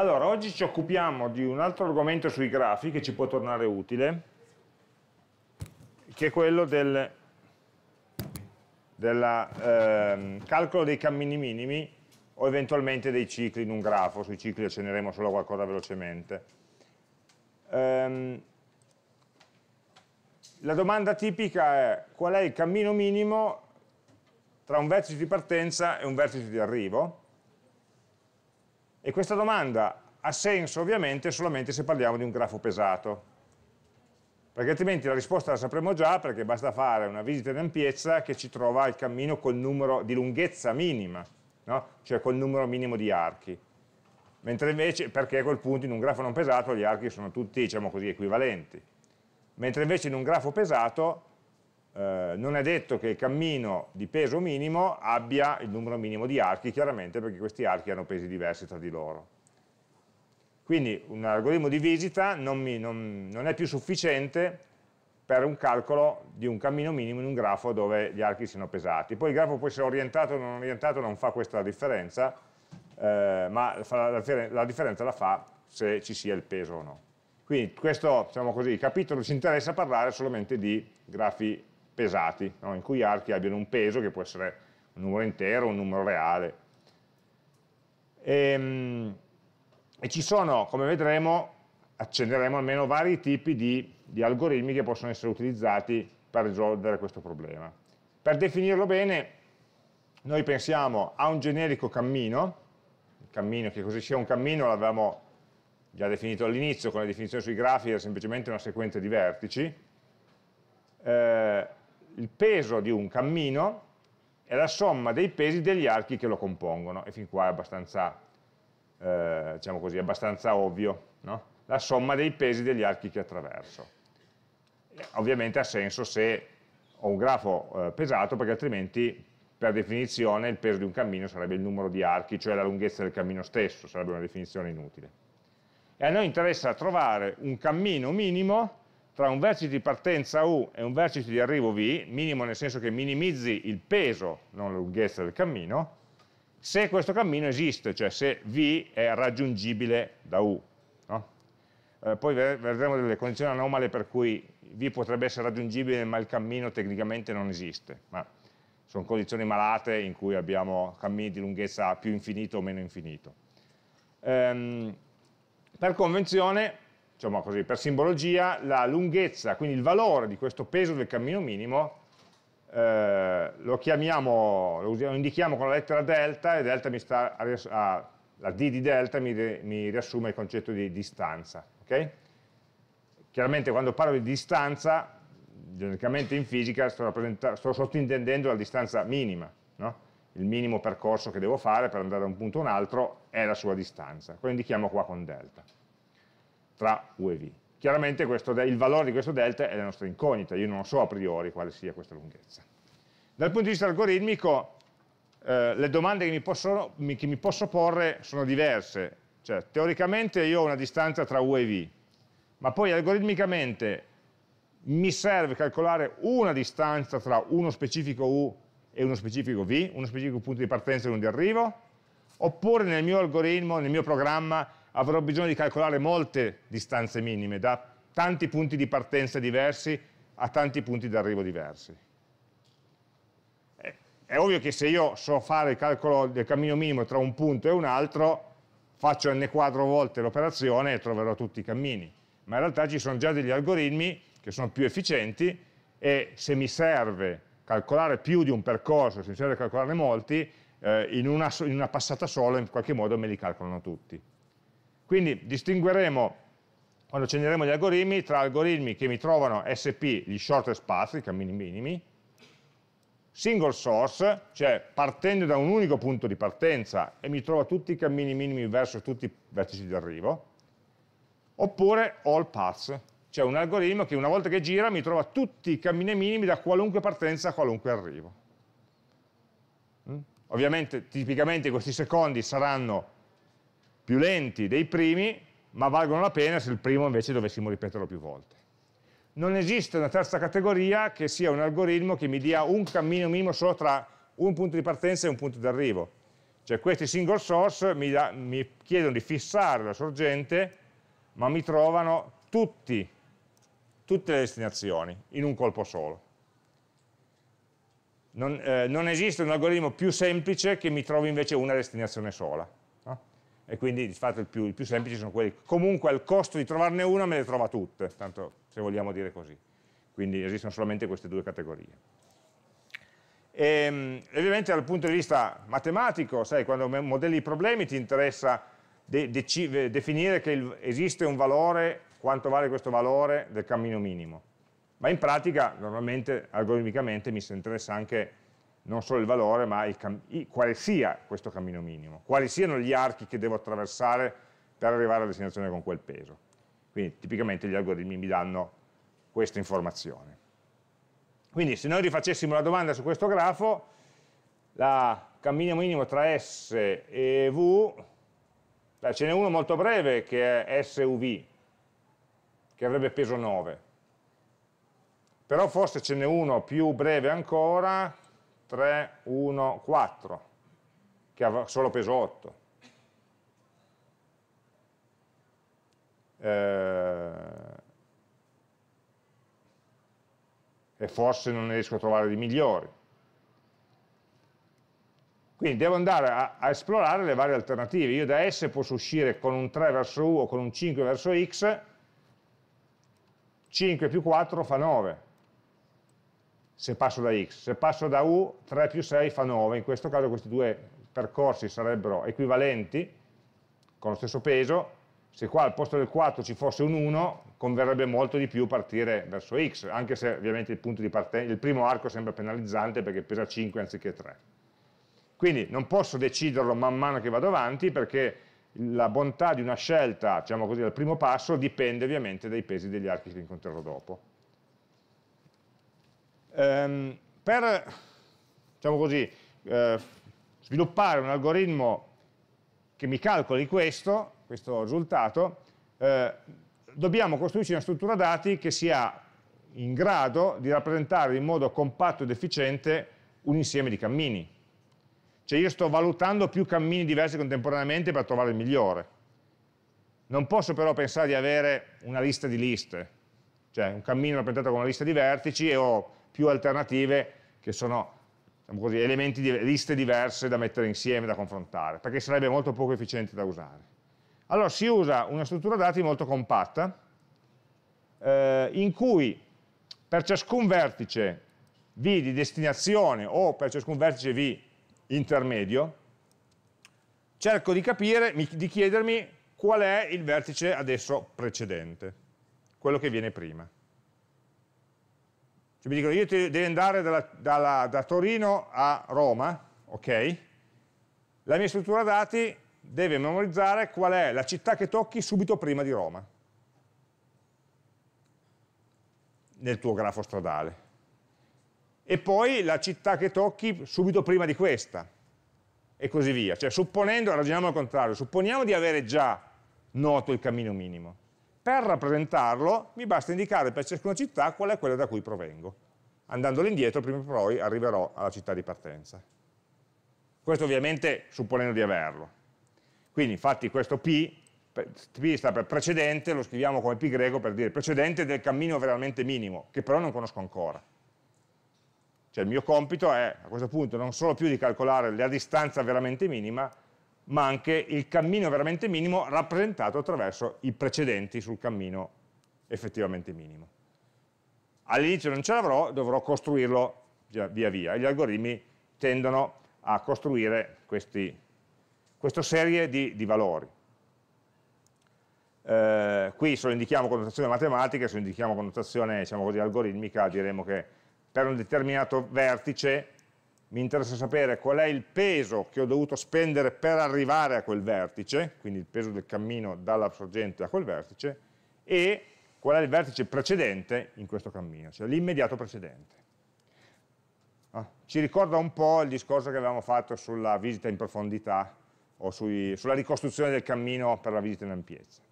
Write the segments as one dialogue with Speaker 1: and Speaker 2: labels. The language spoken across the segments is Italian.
Speaker 1: Allora, oggi ci occupiamo di un altro argomento sui grafi che ci può tornare utile, che è quello del della, eh, calcolo dei cammini minimi o eventualmente dei cicli in un grafo, sui cicli accenneremo solo qualcosa velocemente. Ehm, la domanda tipica è qual è il cammino minimo tra un vertice di partenza e un vertice di arrivo? E questa domanda ha senso ovviamente solamente se parliamo di un grafo pesato, perché altrimenti la risposta la sapremo già perché basta fare una visita di ampiezza che ci trova il cammino col numero di lunghezza minima, no? cioè col numero minimo di archi. Mentre invece, perché a quel punto in un grafo non pesato gli archi sono tutti, diciamo così, equivalenti. Mentre invece in un grafo pesato eh, non è detto che il cammino di peso minimo abbia il numero minimo di archi, chiaramente perché questi archi hanno pesi diversi tra di loro. Quindi un algoritmo di visita non, mi, non, non è più sufficiente per un calcolo di un cammino minimo in un grafo dove gli archi siano pesati. Poi il grafo può essere orientato o non orientato, non fa questa differenza, eh, ma la, la, differenza la fa se ci sia il peso o no. Quindi questo, diciamo così, capitolo ci interessa parlare solamente di grafi pesati, no? in cui gli archi abbiano un peso che può essere un numero intero, un numero reale. E, ehm, e ci sono, come vedremo, accenderemo almeno vari tipi di, di algoritmi che possono essere utilizzati per risolvere questo problema. Per definirlo bene, noi pensiamo a un generico cammino, il cammino che così sia un cammino l'avevamo già definito all'inizio con la definizione sui grafi, era semplicemente una sequenza di vertici, eh, il peso di un cammino è la somma dei pesi degli archi che lo compongono, e fin qua è abbastanza, eh, diciamo così, abbastanza ovvio, no? la somma dei pesi degli archi che attraverso. ovviamente ha senso se ho un grafo eh, pesato, perché altrimenti per definizione il peso di un cammino sarebbe il numero di archi, cioè la lunghezza del cammino stesso, sarebbe una definizione inutile. E a noi interessa trovare un cammino minimo tra un vertice di partenza U e un vertice di arrivo V, minimo nel senso che minimizzi il peso, non la lunghezza del cammino, se questo cammino esiste, cioè se V è raggiungibile da U. No? Eh, poi vedremo delle condizioni anomale per cui V potrebbe essere raggiungibile ma il cammino tecnicamente non esiste, ma sono condizioni malate in cui abbiamo cammini di lunghezza più infinito o meno infinito. Ehm, per convenzione diciamo così, per simbologia, la lunghezza, quindi il valore di questo peso del cammino minimo eh, lo, chiamiamo, lo, indichiamo con la lettera delta e delta mi sta a, a, la D di delta mi, mi, riassume il concetto di distanza. Okay? Chiaramente quando parlo di distanza, genericamente in fisica sto, sto sottintendendo la distanza minima, no? il minimo percorso che devo fare per andare da un punto a un altro è la sua distanza, lo indichiamo qua con delta tra U e V. Chiaramente questo, il valore di questo delta è la nostra incognita, io non so a priori quale sia questa lunghezza. Dal punto di vista algoritmico, eh, le domande che mi, posso, che mi, posso, porre sono diverse. Cioè, teoricamente io ho una distanza tra U e V, ma poi algoritmicamente mi serve calcolare una distanza tra uno specifico U e uno specifico V, uno specifico punto di partenza e uno di arrivo, oppure nel mio algoritmo, nel mio programma, avrò bisogno di calcolare molte distanze minime, da tanti punti di partenza diversi a tanti punti di arrivo diversi. È ovvio che se io so fare il calcolo del cammino minimo tra un punto e un altro, faccio n quadro volte l'operazione e troverò tutti i cammini. Ma in realtà ci sono già degli algoritmi che sono più efficienti e se mi serve calcolare più di un percorso, se mi serve calcolarne molti, eh, in, una, in una passata sola in qualche modo me li calcolano tutti. Quindi distingueremo, quando accenderemo gli algoritmi, tra algoritmi che mi trovano SP, gli shortest path, i cammini minimi, single source, cioè partendo da un unico punto di partenza e mi trovo tutti i cammini minimi verso tutti i vertici di arrivo, oppure all paths, cioè un algoritmo che una volta che gira mi trova tutti i cammini minimi da qualunque partenza a qualunque arrivo. Mm? Ovviamente tipicamente questi secondi saranno più lenti dei primi, ma valgono la pena se il primo invece dovessimo ripeterlo più volte. Non esiste una terza categoria che sia un algoritmo che mi dia un cammino minimo solo tra un punto di partenza e un punto di arrivo. Cioè questi single source mi, da, mi chiedono di fissare la sorgente, ma mi trovano tutti, tutte le destinazioni in un colpo solo. Non, eh, non esiste un algoritmo più semplice che mi trovi invece una destinazione sola e quindi di fatto i più, più, semplici sono quelli. Comunque al costo di trovarne una me le trova tutte, tanto se vogliamo dire così. Quindi esistono solamente queste due categorie. E, ehm, ovviamente dal punto di vista matematico, sai, quando modelli i problemi ti interessa de definire che il, esiste un valore, quanto vale questo valore del cammino minimo. Ma in pratica, normalmente, algoritmicamente, mi interessa anche non solo il valore, ma il quale sia questo cammino minimo, quali siano gli archi che devo attraversare per arrivare alla destinazione con quel peso. Quindi tipicamente gli algoritmi mi danno questa informazione. Quindi se noi rifacessimo la domanda su questo grafo, la cammino minimo tra S e V, beh, ce n'è uno molto breve che è SUV, che avrebbe peso 9. Però forse ce n'è uno più breve ancora, 3, 1, 4, che ha solo peso 8. Eh, e forse non ne riesco a trovare di migliori. Quindi devo andare a, a, esplorare le varie alternative. Io da S posso uscire con un 3 verso U o con un 5 verso X, 5 più 4 fa 9 se passo da x, se passo da u 3 più 6 fa 9, in questo caso questi due percorsi sarebbero equivalenti, con lo stesso peso, se qua al posto del 4 ci fosse un 1 converrebbe molto di più partire verso x, anche se ovviamente il, partenza, il primo arco sembra penalizzante perché pesa 5 anziché 3. Quindi non posso deciderlo man mano che vado avanti perché la bontà di una scelta, diciamo così, al primo passo dipende ovviamente dai pesi degli archi che incontrerò dopo. Ehm, per diciamo così, eh, sviluppare un algoritmo che mi calcoli questo, questo risultato, eh, dobbiamo costruirci una struttura dati che sia in grado di rappresentare in modo compatto ed efficiente un insieme di cammini. Cioè io sto valutando più cammini diversi contemporaneamente per trovare il migliore. Non posso però pensare di avere una lista di liste, cioè un cammino rappresentato con una lista di vertici e ho più alternative che sono diciamo così, elementi, di, liste diverse da mettere insieme, da confrontare, perché sarebbe molto poco efficiente da usare. Allora si usa una struttura dati molto compatta, eh, in cui per ciascun vertice V di destinazione o per ciascun vertice V intermedio, cerco di capire, di chiedermi qual è il vertice adesso precedente, quello che viene prima. Cioè mi dicono io devo andare dalla, dalla, da Torino a Roma, ok? La mia struttura dati deve memorizzare qual è la città che tocchi subito prima di Roma nel tuo grafo stradale e poi la città che tocchi subito prima di questa e così via, cioè supponendo, ragioniamo al contrario, supponiamo di avere già noto il cammino minimo per rappresentarlo mi basta indicare per ciascuna città qual è quella da cui provengo. Andandole indietro, prima o poi arriverò alla città di partenza. Questo ovviamente supponendo di averlo. Quindi infatti questo P, P sta per precedente, lo scriviamo come P greco per dire precedente del cammino veramente minimo, che però non conosco ancora. Cioè il mio compito è a questo punto non solo più di calcolare la distanza veramente minima, ma anche il cammino veramente minimo rappresentato attraverso i precedenti sul cammino effettivamente minimo. All'inizio non ce l'avrò, dovrò costruirlo via via. Gli algoritmi tendono a costruire questi, questa serie di, di valori. Eh, qui se lo indichiamo con notazione matematica, se lo indichiamo con notazione diciamo così, algoritmica, diremo che per un determinato vertice mi interessa sapere qual è il peso che ho dovuto spendere per arrivare a quel vertice, quindi il peso del cammino dalla sorgente a quel vertice, e qual è il vertice precedente in questo cammino, cioè l'immediato precedente. Ah, ci ricorda un po' il discorso che avevamo fatto sulla visita in profondità o sui, sulla ricostruzione del cammino per la visita in ampiezza.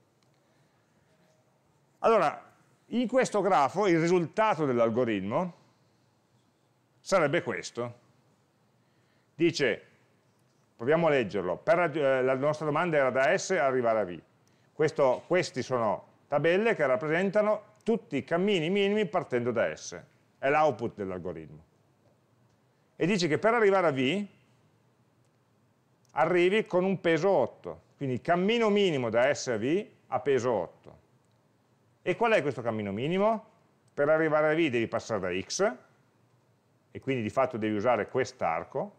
Speaker 1: Allora, in questo grafo il risultato dell'algoritmo sarebbe questo, Dice, proviamo a leggerlo, per, eh, la nostra domanda era da S arrivare a V. Questo, questi sono tabelle che rappresentano tutti i cammini minimi partendo da S. È l'output dell'algoritmo. E dice che per arrivare a V arrivi con un peso 8. Quindi il cammino minimo da S a V ha peso 8. E qual è questo cammino minimo? Per arrivare a V devi passare da X, e quindi di fatto devi usare quest'arco,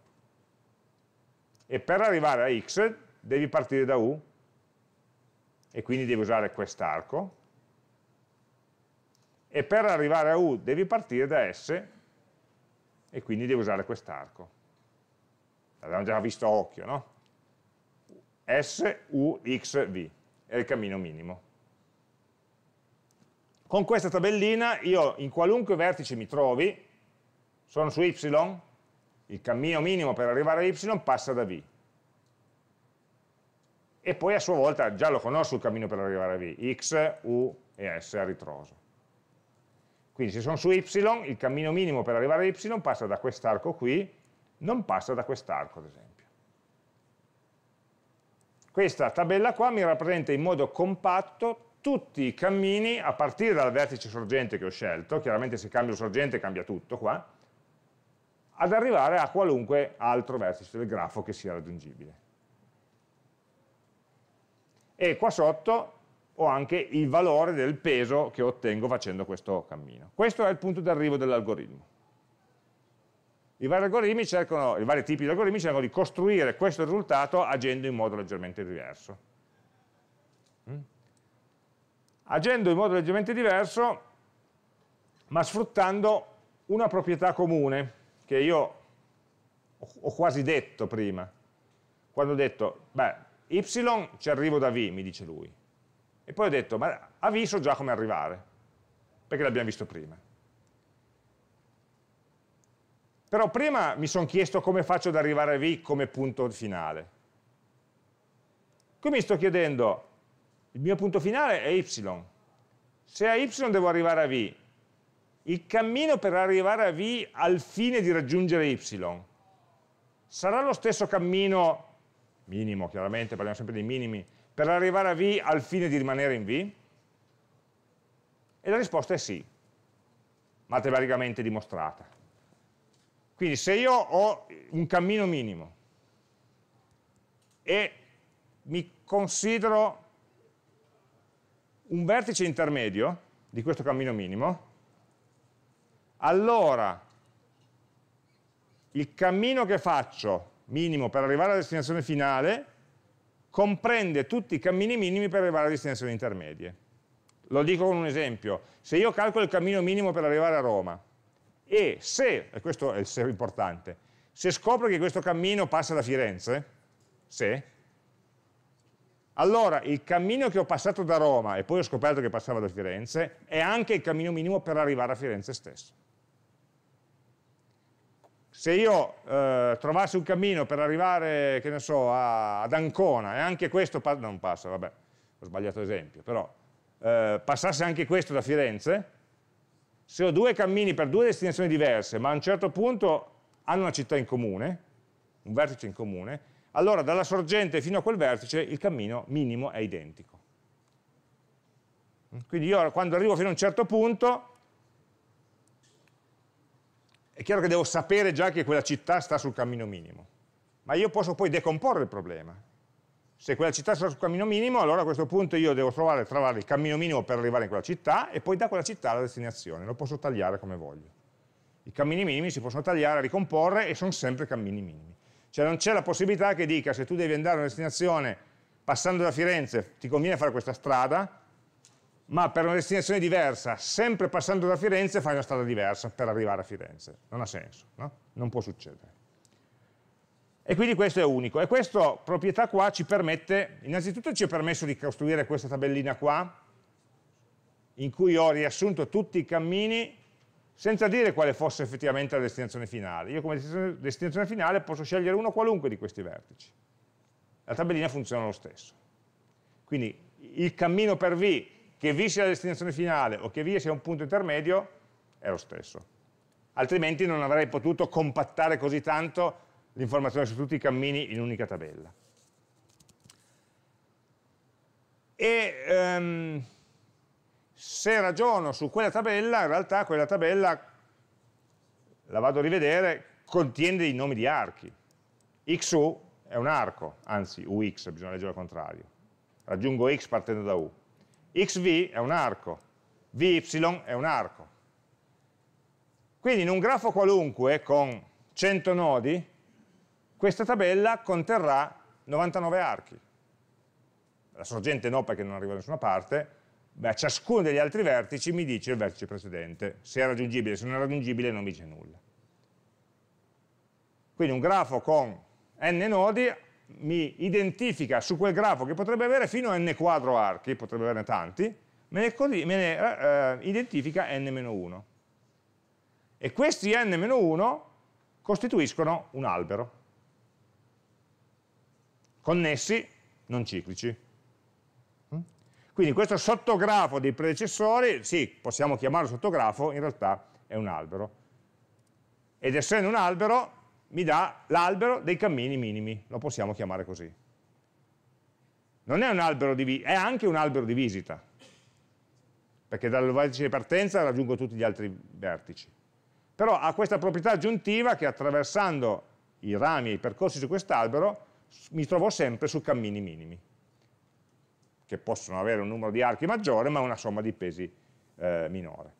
Speaker 1: e per arrivare a x devi partire da u e quindi devi usare quest'arco e per arrivare a u devi partire da s e quindi devi usare quest'arco l'abbiamo già visto a occhio no? s, u, x, v è il cammino minimo con questa tabellina io in qualunque vertice mi trovi sono su y il cammino minimo per arrivare a y passa da v. E poi a sua volta già lo conosco il cammino per arrivare a v, x, u e s a ritroso. Quindi se sono su y, il cammino minimo per arrivare a y passa da quest'arco qui, non passa da quest'arco ad esempio. Questa tabella qua mi rappresenta in modo compatto tutti i cammini a partire dal vertice sorgente che ho scelto, chiaramente se cambio sorgente cambia tutto qua, ad arrivare a qualunque altro vertice del grafo che sia raggiungibile. E qua sotto ho anche il valore del peso che ottengo facendo questo cammino. Questo è il punto d'arrivo dell'algoritmo. I vari, cercano, I vari tipi di algoritmi cercano di costruire questo risultato agendo in modo leggermente diverso. Mm? Agendo in modo leggermente diverso, ma sfruttando una proprietà comune, che io ho quasi detto prima, quando ho detto, beh, y ci arrivo da v, mi dice lui. E poi ho detto, ma a v so già come arrivare, perché l'abbiamo visto prima. Però prima mi sono chiesto come faccio ad arrivare a v come punto finale. Qui mi sto chiedendo, il mio punto finale è y. Se a y devo arrivare a v, il cammino per arrivare a V al fine di raggiungere Y sarà lo stesso cammino, minimo chiaramente, parliamo sempre dei minimi, per arrivare a V al fine di rimanere in V? E la risposta è sì, matematicamente dimostrata. Quindi se io ho un cammino minimo e mi considero un vertice intermedio di questo cammino minimo, allora il cammino che faccio minimo per arrivare alla destinazione finale comprende tutti i cammini minimi per arrivare alle destinazioni intermedie. Lo dico con un esempio, se io calcolo il cammino minimo per arrivare a Roma e se, e questo è il se importante, se scopro che questo cammino passa da Firenze, se, allora il cammino che ho passato da Roma e poi ho scoperto che passava da Firenze è anche il cammino minimo per arrivare a Firenze stesso se io eh, trovassi un cammino per arrivare, che ne so, a, ad Ancona, e anche questo, pa non passa, vabbè, ho sbagliato esempio, però, eh, passasse anche questo da Firenze, se ho due cammini per due destinazioni diverse, ma a un certo punto hanno una città in comune, un vertice in comune, allora dalla sorgente fino a quel vertice il cammino minimo è identico. Quindi io quando arrivo fino a un certo punto è chiaro che devo sapere già che quella città sta sul cammino minimo, ma io posso poi decomporre il problema. Se quella città sta sul cammino minimo, allora a questo punto io devo trovare, trovare il cammino minimo per arrivare in quella città e poi da quella città alla destinazione, lo posso tagliare come voglio. I cammini minimi si possono tagliare, ricomporre e sono sempre cammini minimi. Cioè non c'è la possibilità che dica se tu devi andare a una destinazione passando da Firenze ti conviene fare questa strada, ma per una destinazione diversa, sempre passando da Firenze, fai una strada diversa per arrivare a Firenze. Non ha senso, no? non può succedere. E quindi questo è unico. E questa proprietà qua ci permette, innanzitutto ci ha permesso di costruire questa tabellina qua, in cui ho riassunto tutti i cammini senza dire quale fosse effettivamente la destinazione finale. Io come destinazione finale posso scegliere uno qualunque di questi vertici. La tabellina funziona lo stesso. Quindi il cammino per V che V sia la destinazione finale o che V sia un punto intermedio è lo stesso. Altrimenti non avrei potuto compattare così tanto l'informazione su tutti i cammini in un'unica tabella. E um, se ragiono su quella tabella, in realtà quella tabella, la vado a rivedere, contiene dei nomi di archi. XU è un arco, anzi UX, bisogna leggere al contrario. Raggiungo X partendo da U xv è un arco, vy è un arco. Quindi in un grafo qualunque con 100 nodi, questa tabella conterrà 99 archi. La sorgente no perché non arriva da nessuna parte, ma ciascuno degli altri vertici mi dice il vertice precedente, se è raggiungibile, se non è raggiungibile non mi dice nulla. Quindi un grafo con n nodi mi identifica su quel grafo che potrebbe avere fino a n quadro archi, potrebbe averne tanti, me ne, me ne uh, identifica n-1. E questi n-1 costituiscono un albero, connessi, non ciclici. Mm? Quindi questo sottografo dei predecessori, sì, possiamo chiamarlo sottografo, in realtà è un albero. Ed essendo un albero, mi dà l'albero dei cammini minimi, lo possiamo chiamare così. Non è un albero di visita, è anche un albero di visita, perché dal vertice di partenza raggiungo tutti gli altri vertici. Però ha questa proprietà aggiuntiva che attraversando i rami e i percorsi su quest'albero mi trovo sempre su cammini minimi, che possono avere un numero di archi maggiore ma una somma di pesi eh, minore.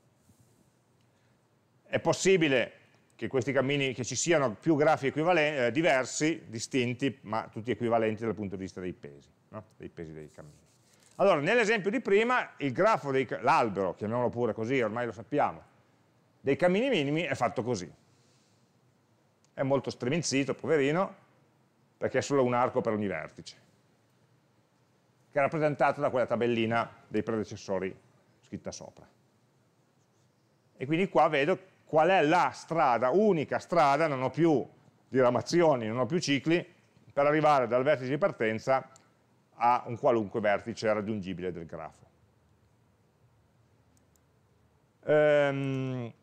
Speaker 1: È possibile che questi cammini, che ci siano più grafi eh, diversi, distinti, ma tutti equivalenti dal punto di vista dei pesi, no? dei pesi dei cammini. Allora, nell'esempio di prima, il grafo, l'albero, chiamiamolo pure così, ormai lo sappiamo, dei cammini minimi è fatto così. È molto streminzito, poverino, perché è solo un arco per ogni vertice, che è rappresentato da quella tabellina dei predecessori scritta sopra. E quindi qua vedo qual è la strada, unica strada, non ho più diramazioni, non ho più cicli, per arrivare dal vertice di partenza a un qualunque vertice raggiungibile del grafo. Ehm,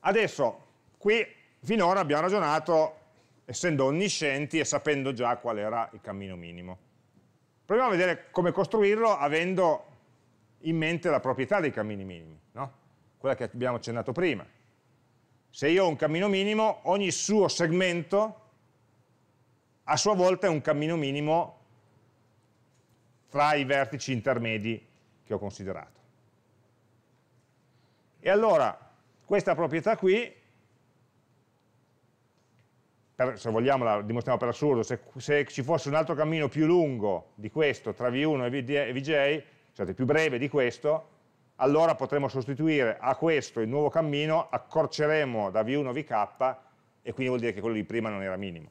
Speaker 1: adesso, qui finora abbiamo ragionato essendo onniscienti e sapendo già qual era il cammino minimo. Proviamo a vedere come costruirlo avendo in mente la proprietà dei cammini minimi. No? quella che abbiamo accennato prima. Se io ho un cammino minimo, ogni suo segmento a sua volta è un cammino minimo tra i vertici intermedi che ho considerato. E allora questa proprietà qui, per, se vogliamo la dimostriamo per assurdo, se, se, ci fosse un altro cammino più lungo di questo tra V1 e, e Vj, cioè più breve di questo, allora potremo sostituire a questo il nuovo cammino, accorceremo da V1 a VK e quindi vuol dire che quello di prima non era minimo.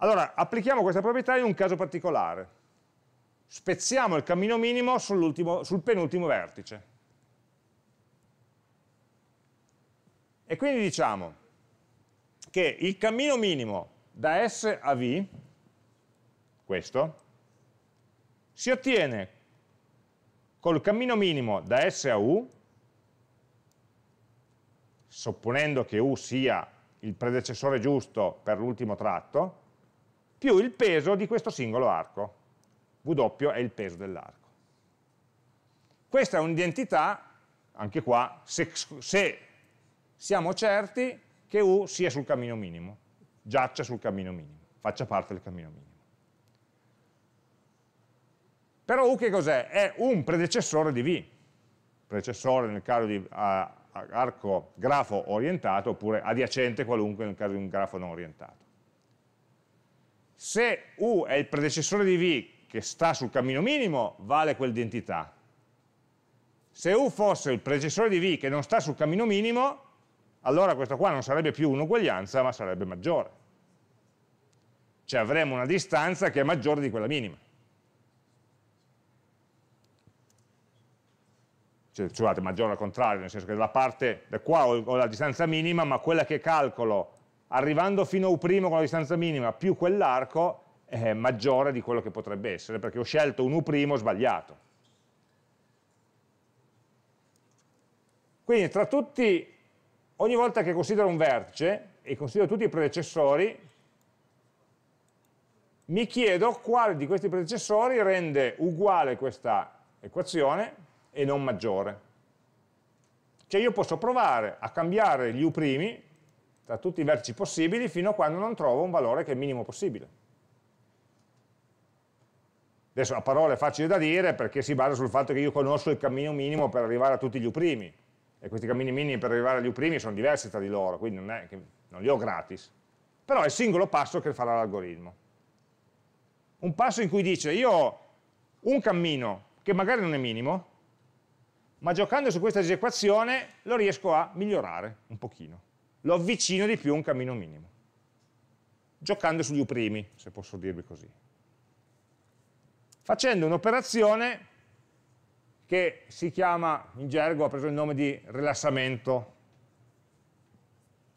Speaker 1: Allora, applichiamo questa proprietà in un caso particolare. Spezziamo il cammino minimo sul penultimo vertice. E quindi diciamo che il cammino minimo da S a V, questo, si ottiene col cammino minimo da S a U, supponendo che U sia il predecessore giusto per l'ultimo tratto, più il peso di questo singolo arco. W è il peso dell'arco. Questa è un'identità, anche qua, se, se, siamo certi che U sia sul cammino minimo, giaccia sul cammino minimo, faccia parte del cammino minimo. Però U che cos'è? È un predecessore di V, predecessore nel caso di a, arco grafo orientato oppure adiacente qualunque nel caso di un grafo non orientato. Se U è il predecessore di V che sta sul cammino minimo, vale quell'identità. Se U fosse il predecessore di V che non sta sul cammino minimo, allora questo qua non sarebbe più un'uguaglianza, ma sarebbe maggiore. Cioè avremo una distanza che è maggiore di quella minima. cioè, scusate, maggiore al contrario, nel senso che da parte, da qua ho, ho la distanza minima, ma quella che calcolo arrivando fino a U' con la distanza minima più quell'arco è maggiore di quello che potrebbe essere, perché ho scelto un U' sbagliato. Quindi tra tutti, ogni volta che considero un vertice, e considero tutti i predecessori, mi chiedo quale di questi predecessori rende uguale questa equazione e non maggiore. Cioè io posso provare a cambiare gli u' tra tutti i vertici possibili fino a quando non trovo un valore che è minimo possibile. Adesso la parola è facile da dire perché si basa sul fatto che io conosco il cammino minimo per arrivare a tutti gli u' e questi cammini minimi per arrivare agli u' sono diversi tra di loro, quindi non, che, non li ho gratis. Però è il singolo passo che farà l'algoritmo. Un passo in cui dice io ho un cammino che magari non è minimo, ma giocando su questa disequazione lo riesco a migliorare un pochino. Lo avvicino di più a un cammino minimo. Giocando sugli primi, se posso dirvi così. Facendo un'operazione che si chiama, in gergo ha preso il nome di rilassamento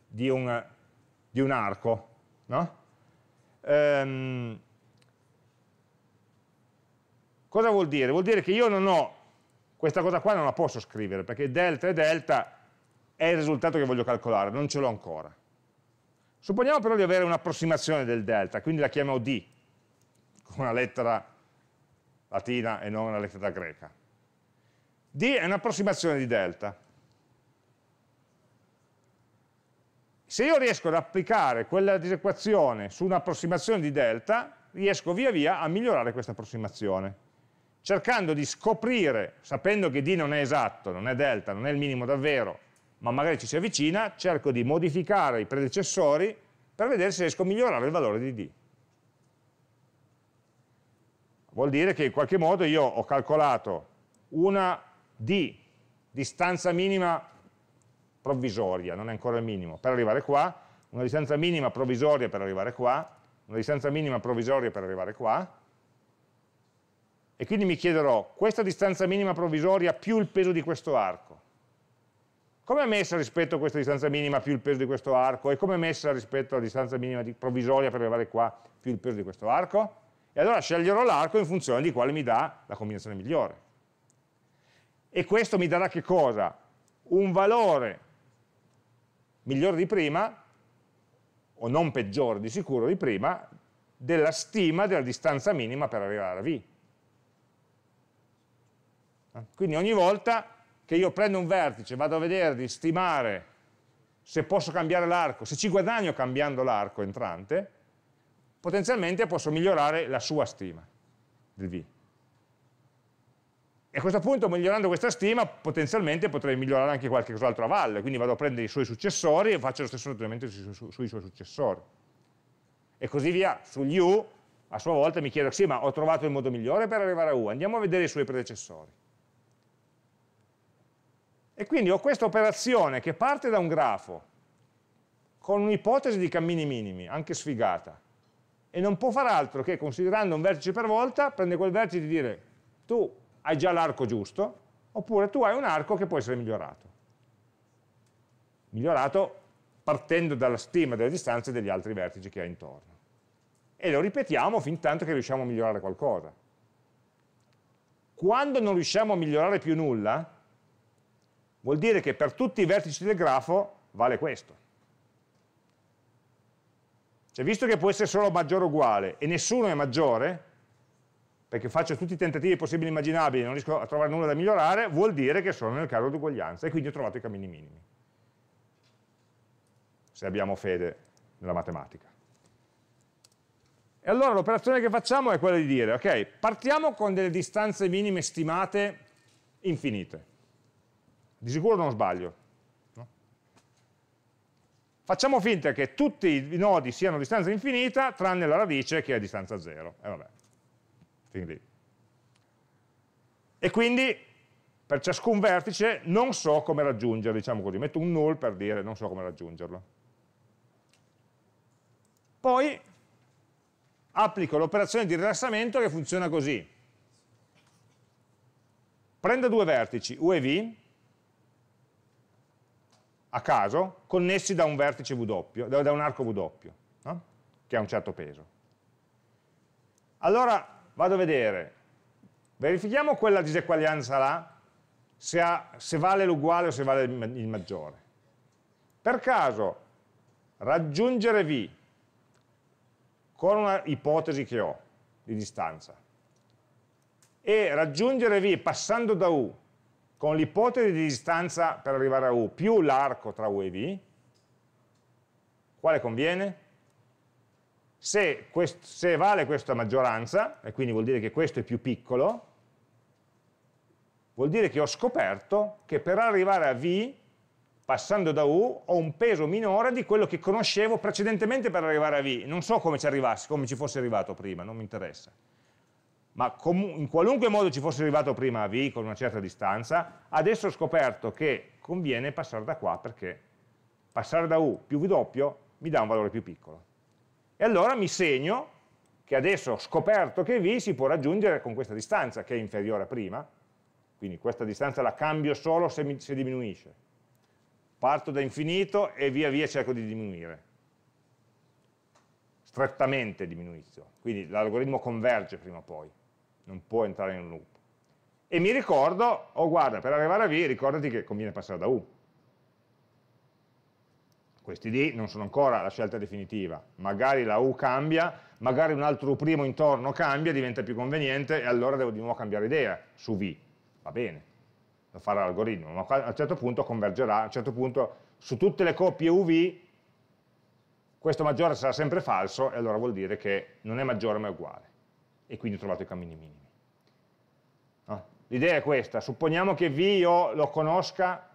Speaker 1: di un, di un arco. No? Ehm, cosa vuol dire? Vuol dire che io non ho questa cosa qua non la posso scrivere perché delta e delta è il risultato che voglio calcolare, non ce l'ho ancora. Supponiamo però di avere un'approssimazione del delta, quindi la chiamo D, con una lettera latina e non una lettera greca. D è un'approssimazione di delta. Se io riesco ad applicare quella disequazione su un'approssimazione di delta, riesco via via a migliorare questa approssimazione cercando di scoprire, sapendo che D non è esatto, non è delta, non è il minimo davvero, ma magari ci si avvicina, cerco di modificare i predecessori per vedere se riesco a migliorare il valore di D. Vuol dire che in qualche modo io ho calcolato una D, distanza minima provvisoria, non è ancora il minimo, per arrivare qua, una distanza minima provvisoria per arrivare qua, una distanza minima provvisoria per arrivare qua, e quindi mi chiederò, questa distanza minima provvisoria più il peso di questo arco, come è messa rispetto a questa distanza minima più il peso di questo arco e come è messa rispetto alla distanza minima provvisoria per arrivare qua più il peso di questo arco? E allora sceglierò l'arco in funzione di quale mi dà la combinazione migliore. E questo mi darà che cosa? Un valore migliore di prima, o non peggiore di sicuro di prima, della stima della distanza minima per arrivare a V. Quindi ogni volta che io prendo un vertice, vado a vedere di stimare se posso cambiare l'arco, se ci guadagno cambiando l'arco entrante, potenzialmente posso migliorare la sua stima del V. E a questo punto, migliorando questa stima, potenzialmente potrei migliorare anche qualche cos'altro a valle, quindi vado a prendere i suoi successori e faccio lo stesso ragionamento su, su, sui suoi successori. E così via, sugli U, a sua volta mi chiedo, sì, ma ho trovato il modo migliore per arrivare a U, andiamo a vedere i suoi predecessori. E quindi ho questa operazione che parte da un grafo con un'ipotesi di cammini minimi, anche sfigata, e non può far altro che, considerando un vertice per volta, prende quel vertice e dire tu hai già l'arco giusto, oppure tu hai un arco che può essere migliorato. Migliorato partendo dalla stima delle distanze degli altri vertici che hai intorno. E lo ripetiamo fin tanto che riusciamo a migliorare qualcosa. Quando non riusciamo a migliorare più nulla, Vuol dire che per tutti i vertici del grafo vale questo. Cioè, visto che può essere solo maggiore o uguale e nessuno è maggiore, perché faccio tutti i tentativi possibili e immaginabili e non riesco a trovare nulla da migliorare, vuol dire che sono nel caso di uguaglianza e quindi ho trovato i cammini minimi, se abbiamo fede nella matematica. E allora l'operazione che facciamo è quella di dire, ok, partiamo con delle distanze minime stimate infinite. Di sicuro non sbaglio. No? Facciamo finta che tutti i nodi siano a distanza infinita, tranne la radice che è a distanza 0. E eh, vabbè, fin lì. E quindi per ciascun vertice non so come raggiungerlo, diciamo così, metto un null per dire non so come raggiungerlo. Poi applico l'operazione di rilassamento che funziona così. Prendo due vertici, U e V, a caso connessi da un vertice W, da un arco W, no? che ha un certo peso. Allora vado a vedere, verifichiamo quella diseguaglianza là, se, ha, se vale l'uguale o se vale il maggiore. Per caso, raggiungere V con una ipotesi che ho di distanza e raggiungere V passando da U con l'ipotesi di distanza per arrivare a U più l'arco tra U e V, quale conviene? Se, quest, se, vale questa maggioranza, e quindi vuol dire che questo è più piccolo, vuol dire che ho scoperto che per arrivare a V, passando da U, ho un peso minore di quello che conoscevo precedentemente per arrivare a V. Non so come ci, arrivassi, come ci fosse arrivato prima, non mi interessa ma in qualunque modo ci fosse arrivato prima a V con una certa distanza, adesso ho scoperto che conviene passare da qua perché passare da U più W mi dà un valore più piccolo. E allora mi segno che adesso ho scoperto che V si può raggiungere con questa distanza che è inferiore a prima, quindi questa distanza la cambio solo se, mi, se diminuisce. Parto da infinito e via via cerco di diminuire strettamente diminuisco, quindi l'algoritmo converge prima o poi non può entrare in un loop. E mi ricordo, oh guarda, per arrivare a V ricordati che conviene passare da U. Questi D non sono ancora la scelta definitiva, magari la U cambia, magari un altro U primo intorno cambia, diventa più conveniente e allora devo di nuovo cambiare idea su V. Va bene, lo farà l'algoritmo, ma a un certo punto convergerà, a un certo punto su tutte le coppie UV questo maggiore sarà sempre falso e allora vuol dire che non è maggiore ma è uguale e quindi ho trovato i cammini minimi. No? L'idea è questa, supponiamo che V io lo conosca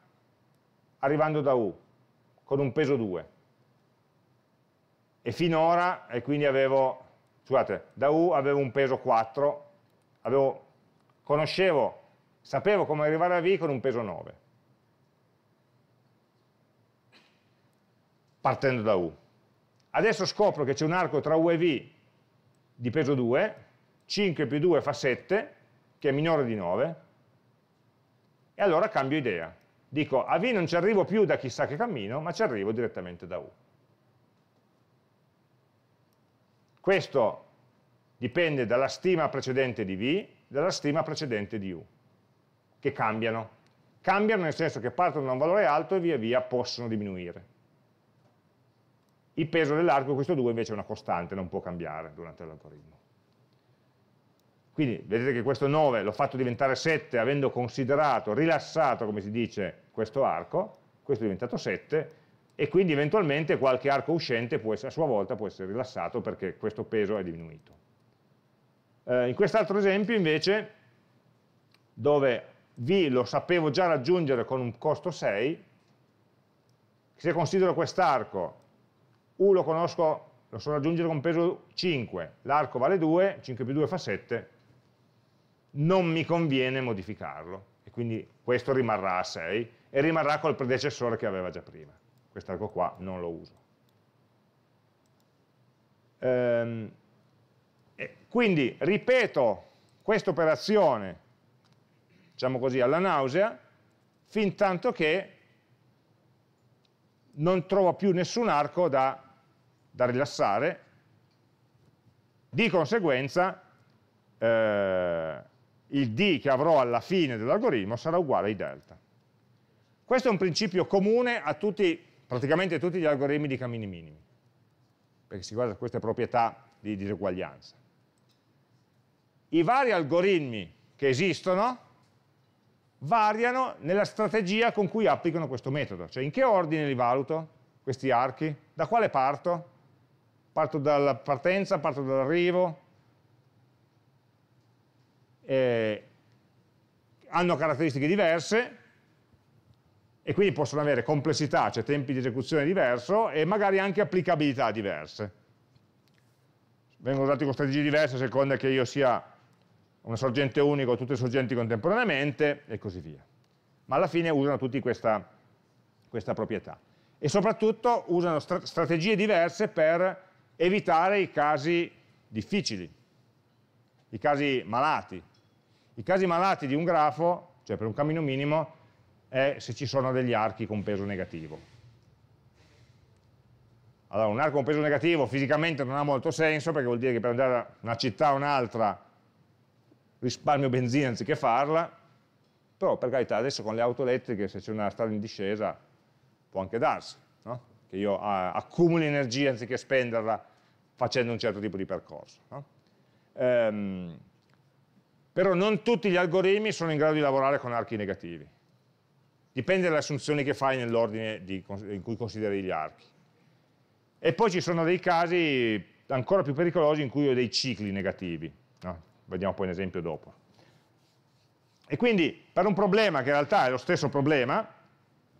Speaker 1: arrivando da U, con un peso 2, e finora, e quindi avevo, scusate, da U avevo un peso 4, avevo, conoscevo, sapevo come arrivare a V con un peso 9, partendo da U. Adesso scopro che c'è un arco tra U e V di peso 2, 5 più 2 fa 7, che è minore di 9, e allora cambio idea. Dico, a V non ci arrivo più da chissà che cammino, ma ci arrivo direttamente da U. Questo dipende dalla stima precedente di V e dalla stima precedente di U, che cambiano. Cambiano nel senso che partono da un valore alto e via via possono diminuire. Il peso dell'arco, di questo 2 invece è una costante, non può cambiare durante l'algoritmo. Quindi vedete che questo 9 l'ho fatto diventare 7 avendo considerato, rilassato, come si dice, questo arco, questo è diventato 7 e quindi eventualmente qualche arco uscente essere, a sua volta può essere rilassato perché questo peso è diminuito. Eh, in quest'altro esempio invece, dove V lo sapevo già raggiungere con un costo 6, se considero quest'arco, U lo conosco, lo so raggiungere con peso 5, l'arco vale 2, 5 più 2 fa 7, non mi conviene modificarlo e quindi questo rimarrà a 6 e rimarrà col predecessore che aveva già prima. Quest'arco qua non lo uso. Ehm, quindi ripeto questa operazione, diciamo così, alla nausea, fin tanto che non trovo più nessun arco da, da rilassare, di conseguenza eh, il D che avrò alla fine dell'algoritmo sarà uguale ai delta. Questo è un principio comune a tutti, praticamente a tutti gli algoritmi di cammini minimi, perché si guarda queste proprietà di diseguaglianza. I vari algoritmi che esistono variano nella strategia con cui applicano questo metodo, cioè in che ordine li valuto questi archi, da quale parto, parto dalla partenza, parto dall'arrivo, eh, hanno caratteristiche diverse e quindi possono avere complessità, cioè tempi di esecuzione diverso e magari anche applicabilità diverse. Vengono usati con strategie diverse a seconda che io sia una sorgente unica o tutte le sorgenti contemporaneamente e così via. Ma alla fine usano tutti questa, questa proprietà. E soprattutto usano stra strategie diverse per evitare i casi difficili, i casi malati, i casi malati di un grafo, cioè per un cammino minimo, è se ci sono degli archi con peso negativo. Allora, un arco con peso negativo fisicamente non ha molto senso, perché vuol dire che per andare da una città a un'altra risparmio benzina anziché farla, però per carità adesso con le auto elettriche se c'è una strada in discesa può anche darsi, no? che io ah, accumuli energia anziché spenderla facendo un certo tipo di percorso. No? Ehm, però non tutti gli algoritmi sono in grado di lavorare con archi negativi. Dipende dalle assunzioni che fai nell'ordine in cui consideri gli archi. E poi ci sono dei casi ancora più pericolosi in cui ho dei cicli negativi. No? Vediamo poi un esempio dopo. E quindi per un problema che in realtà è lo stesso problema,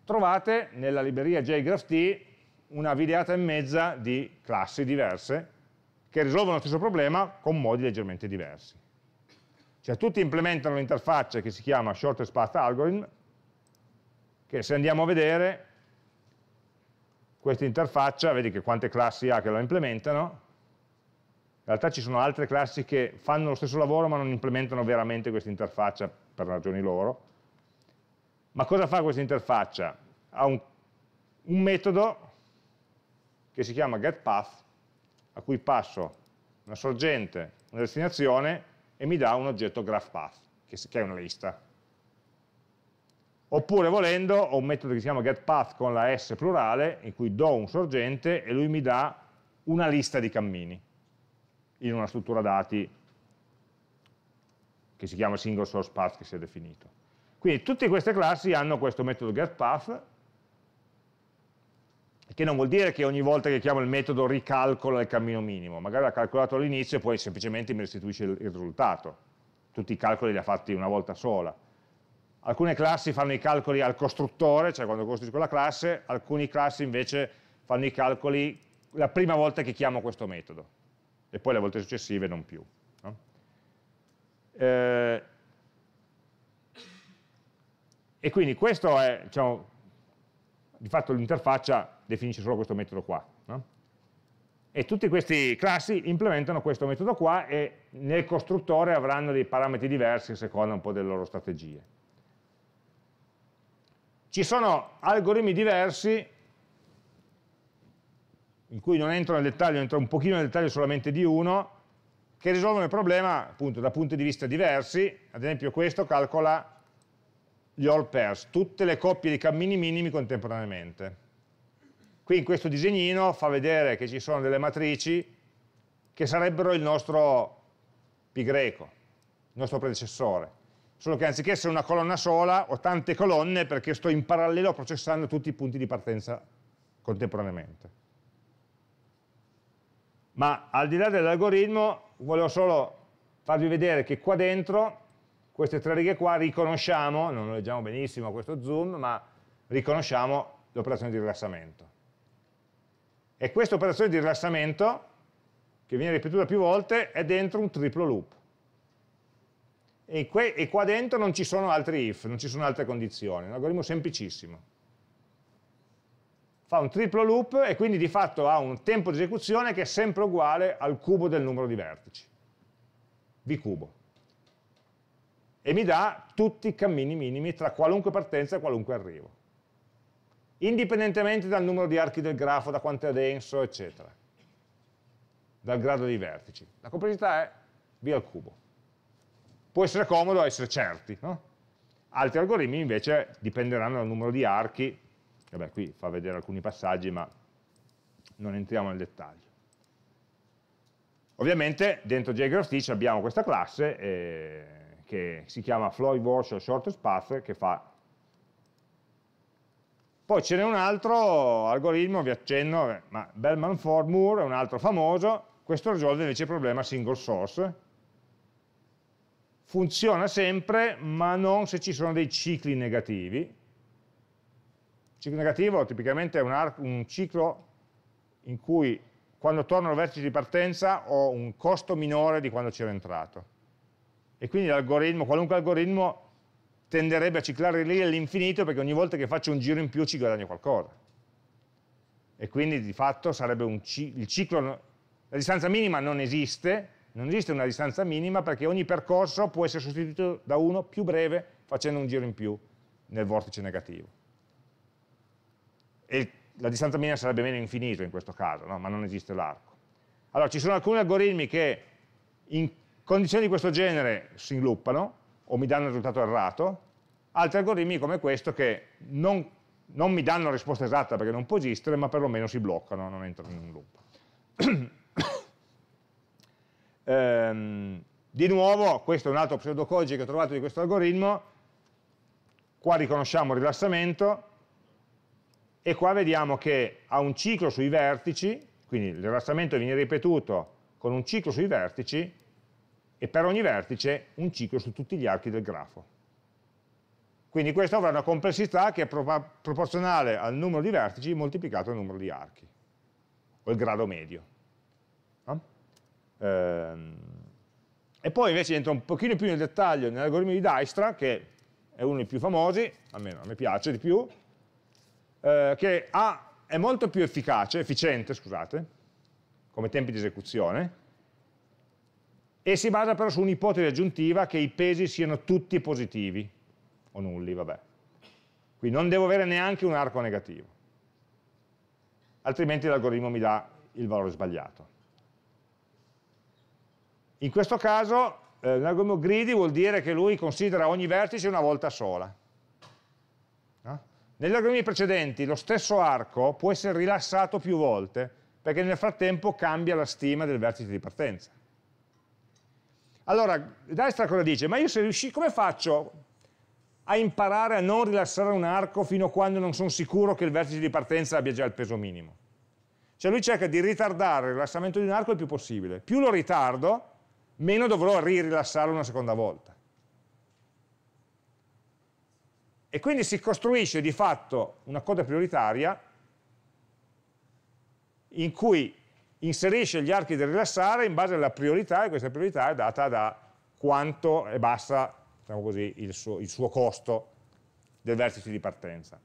Speaker 1: trovate nella libreria JGraphT una videata e mezza di classi diverse che risolvono lo stesso problema con modi leggermente diversi. Cioè tutti implementano l'interfaccia che si chiama shortest path algorithm, che se andiamo a vedere, questa interfaccia, vedi che quante classi ha che la implementano, in realtà ci sono altre classi che fanno lo stesso lavoro ma non implementano veramente questa interfaccia per ragioni loro. Ma cosa fa questa interfaccia? Ha un, un metodo che si chiama getPath, a cui passo una sorgente, una destinazione e mi dà un oggetto graphPath, che è una lista. Oppure volendo ho un metodo che si chiama getPath con la S plurale, in cui do un sorgente e lui mi dà una lista di cammini in una struttura dati che si chiama single source path che si è definito. Quindi tutte queste classi hanno questo metodo getPath che non vuol dire che ogni volta che chiamo il metodo ricalcola il cammino minimo, magari l'ha calcolato all'inizio e poi semplicemente mi restituisce il, il risultato, tutti i calcoli li ha fatti una volta sola. Alcune classi fanno i calcoli al costruttore, cioè quando costruisco la classe, alcune classi invece fanno i calcoli la prima volta che chiamo questo metodo e poi le volte successive non più. No? Eh, e quindi questo è diciamo, di fatto l'interfaccia definisce solo questo metodo qua. No? E tutti questi classi implementano questo metodo qua e nel costruttore avranno dei parametri diversi a seconda un po' delle loro strategie. Ci sono algoritmi diversi in cui non entro nel dettaglio, entro un pochino nel dettaglio solamente di uno, che risolvono il problema appunto da punti di vista diversi, ad esempio questo calcola gli all pairs, tutte le coppie di cammini minimi contemporaneamente. Qui in questo disegnino fa vedere che ci sono delle matrici che sarebbero il nostro pi greco, il nostro predecessore. Solo che anziché essere una colonna sola, ho tante colonne perché sto in parallelo processando tutti i punti di partenza contemporaneamente. Ma al di là dell'algoritmo, volevo solo farvi vedere che qua dentro queste tre righe qua riconosciamo, non lo leggiamo benissimo questo zoom, ma riconosciamo l'operazione di rilassamento. E questa operazione di rilassamento, che viene ripetuta più volte, è dentro un triplo loop. E, e qua dentro non ci sono altri if, non ci sono altre condizioni, è un algoritmo semplicissimo. Fa un triplo loop e quindi di fatto ha un tempo di esecuzione che è sempre uguale al cubo del numero di vertici, v cubo e mi dà tutti i cammini minimi tra qualunque partenza e qualunque arrivo, indipendentemente dal numero di archi del grafo, da quanto è denso, eccetera, dal grado dei vertici. La complessità è b al cubo. Può essere comodo essere certi, no? Altri algoritmi invece dipenderanno dal numero di archi, vabbè qui fa vedere alcuni passaggi ma non entriamo nel dettaglio. Ovviamente dentro JGraphTeach abbiamo questa classe che si chiama Flow Workshop Shortest Path che fa poi ce n'è un altro algoritmo, vi accenno, eh, ma Bellman for Moore è un altro famoso, questo risolve invece il problema single source. Funziona sempre, ma non se ci sono dei cicli negativi. Il ciclo negativo tipicamente è un, un ciclo in cui quando torno al vertice di partenza ho un costo minore di quando c'ero entrato e quindi l'algoritmo, qualunque algoritmo tenderebbe a ciclare lì all'infinito perché ogni volta che faccio un giro in più ci guadagno qualcosa e quindi di fatto sarebbe un il ciclo la distanza minima non esiste non esiste una distanza minima perché ogni percorso può essere sostituito da uno più breve facendo un giro in più nel vortice negativo e la distanza minima sarebbe meno infinito in questo caso no? ma non esiste l'arco allora ci sono alcuni algoritmi che in Condizioni di questo genere si inluppano o mi danno il risultato errato, altri algoritmi come questo che non, non mi danno la risposta esatta perché non può esistere, ma perlomeno si bloccano, non entrano in un loop. ehm, di nuovo, questo è un altro pseudocodice che ho trovato di questo algoritmo, qua riconosciamo il rilassamento, e qua vediamo che ha un ciclo sui vertici, quindi il rilassamento viene ripetuto con un ciclo sui vertici e per ogni vertice un ciclo su tutti gli archi del grafo. Quindi questo avrà una complessità che è proporzionale al numero di vertici moltiplicato al numero di archi, o il grado medio. No? Ehm, e poi invece entro un pochino più nel dettaglio nell'algoritmo di Dijkstra, che è uno dei più famosi, almeno a me piace di più, eh, che ha, è molto più efficace, efficiente, scusate, come tempi di esecuzione, e si basa però su un'ipotesi aggiuntiva che i pesi siano tutti positivi o nulli, vabbè. Quindi non devo avere neanche un arco negativo, altrimenti l'algoritmo mi dà il valore sbagliato. In questo caso eh, l'algoritmo greedy vuol dire che lui considera ogni vertice una volta sola. No? Negli algoritmi precedenti lo stesso arco può essere rilassato più volte perché nel frattempo cambia la stima del vertice di partenza. Allora, destra cosa dice? Ma io se riuscì, come faccio a imparare a non rilassare un arco fino a quando non sono sicuro che il vertice di partenza abbia già il peso minimo? Cioè lui cerca di ritardare il rilassamento di un arco il più possibile. Più lo ritardo, meno dovrò rilassarlo una seconda volta. E quindi si costruisce di fatto una coda prioritaria in cui inserisce gli archi del rilassare in base alla priorità e questa priorità è data da quanto è bassa diciamo così, il, suo, il suo costo del vertice di partenza.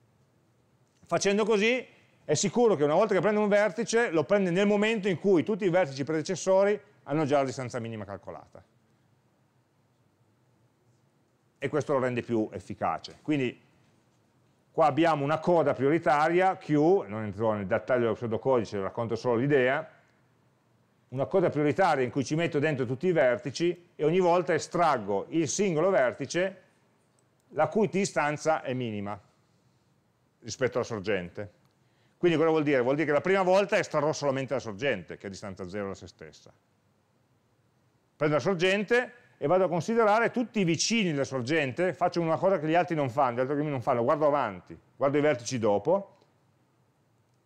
Speaker 1: Facendo così è sicuro che una volta che prende un vertice lo prende nel momento in cui tutti i vertici predecessori hanno già la distanza minima calcolata. E questo lo rende più efficace. Quindi qua abbiamo una coda prioritaria, Q, non entrerò nel dettaglio del pseudocodice, racconto solo l'idea, una coda prioritaria in cui ci metto dentro tutti i vertici e ogni volta estraggo il singolo vertice la cui distanza è minima rispetto alla sorgente. Quindi cosa vuol dire? Vuol dire che la prima volta estrarrò solamente la sorgente, che è a distanza 0 da se stessa. Prendo la sorgente e vado a considerare tutti i vicini della sorgente, faccio una cosa che gli altri non fanno, gli altri che non fanno, guardo avanti, guardo i vertici dopo,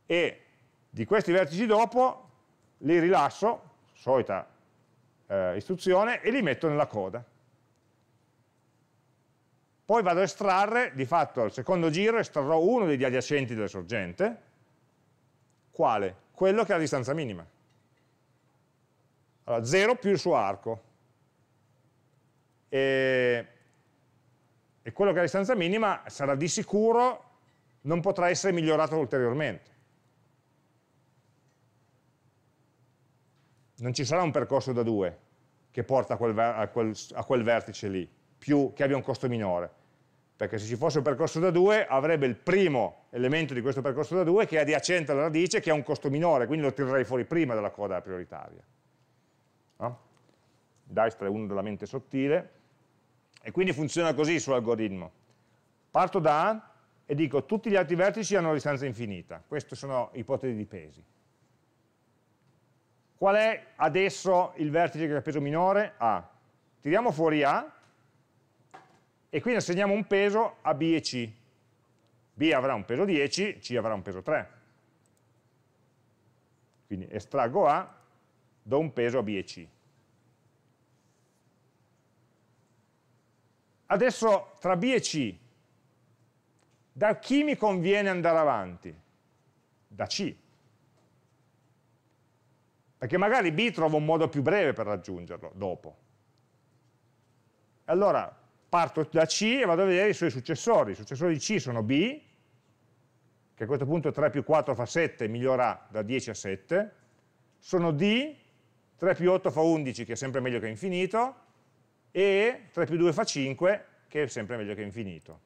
Speaker 1: e di questi vertici dopo li rilasso, solita eh, istruzione, e li metto nella coda. Poi vado a estrarre, di fatto al secondo giro estrarrò uno degli adiacenti della sorgente, quale? Quello che ha la distanza minima. Allora, 0 più il suo arco. E, e quello che ha la distanza minima sarà di sicuro, non potrà essere migliorato ulteriormente non ci sarà un percorso da due che porta a quel, a quel, a quel vertice lì, più, che abbia un costo minore, perché se ci fosse un percorso da due avrebbe il primo elemento di questo percorso da due che è adiacente alla radice che ha un costo minore, quindi lo tirerei fuori prima dalla coda prioritaria. No? Dijkstra è uno della mente sottile, e quindi funziona così il suo algoritmo. Parto da A e dico tutti gli altri vertici hanno una distanza infinita, queste sono ipotesi di pesi. Qual è adesso il vertice che ha peso minore? A. Tiriamo fuori A e quindi assegniamo un peso a B e C. B avrà un peso 10, C avrà un peso 3. Quindi estraggo A, do un peso a B e C. Adesso tra B e C, da chi mi conviene andare avanti? Da C, perché magari B trova un modo più breve per raggiungerlo dopo. Allora parto da C e vado a vedere i suoi successori. I successori di C sono B, che a questo punto 3 più 4 fa 7, migliora da 10 a 7. Sono D, 3 più 8 fa 11, che è sempre meglio che infinito, e 3 più 2 fa 5, che è sempre meglio che infinito.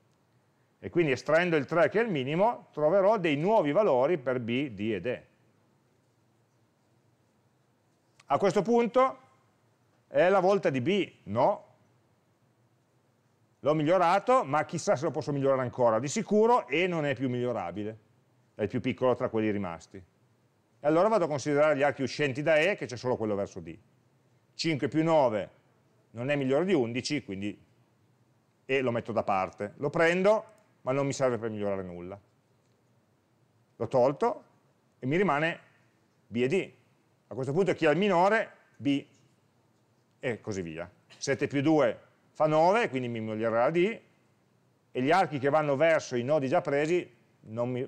Speaker 1: E quindi estraendo il 3 che è il minimo, troverò dei nuovi valori per B, D ed E. A questo punto è la volta di B, no. L'ho migliorato, ma chissà se lo posso migliorare ancora. Di sicuro E non è più migliorabile, è il più piccolo tra quelli rimasti. E allora vado a considerare gli archi uscenti da E, che c'è solo quello verso D. 5 più 9 non è migliore di 11, quindi E lo metto da parte. Lo prendo, ma non mi serve per migliorare nulla. L'ho tolto e mi rimane B e D a questo punto chi ha il minore? B e così via. 7 più 2 fa 9, quindi mi migliorerà la D, e gli archi che vanno verso i nodi già presi non, mi,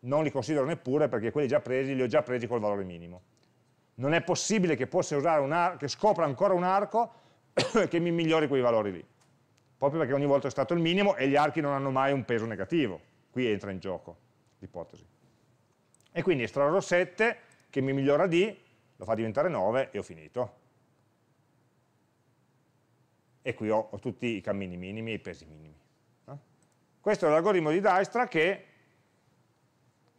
Speaker 1: non li considero neppure perché quelli già presi li ho già presi col valore minimo. Non è possibile che, possa usare un ar che scopra ancora un arco che mi migliori quei valori lì, proprio perché ogni volta è stato il minimo e gli archi non hanno mai un peso negativo. Qui entra in gioco l'ipotesi. E quindi estrarrò 7 che mi migliora D lo fa diventare 9 e ho finito. E qui ho, ho tutti i cammini minimi e i pesi minimi. Questo è l'algoritmo di Dijkstra che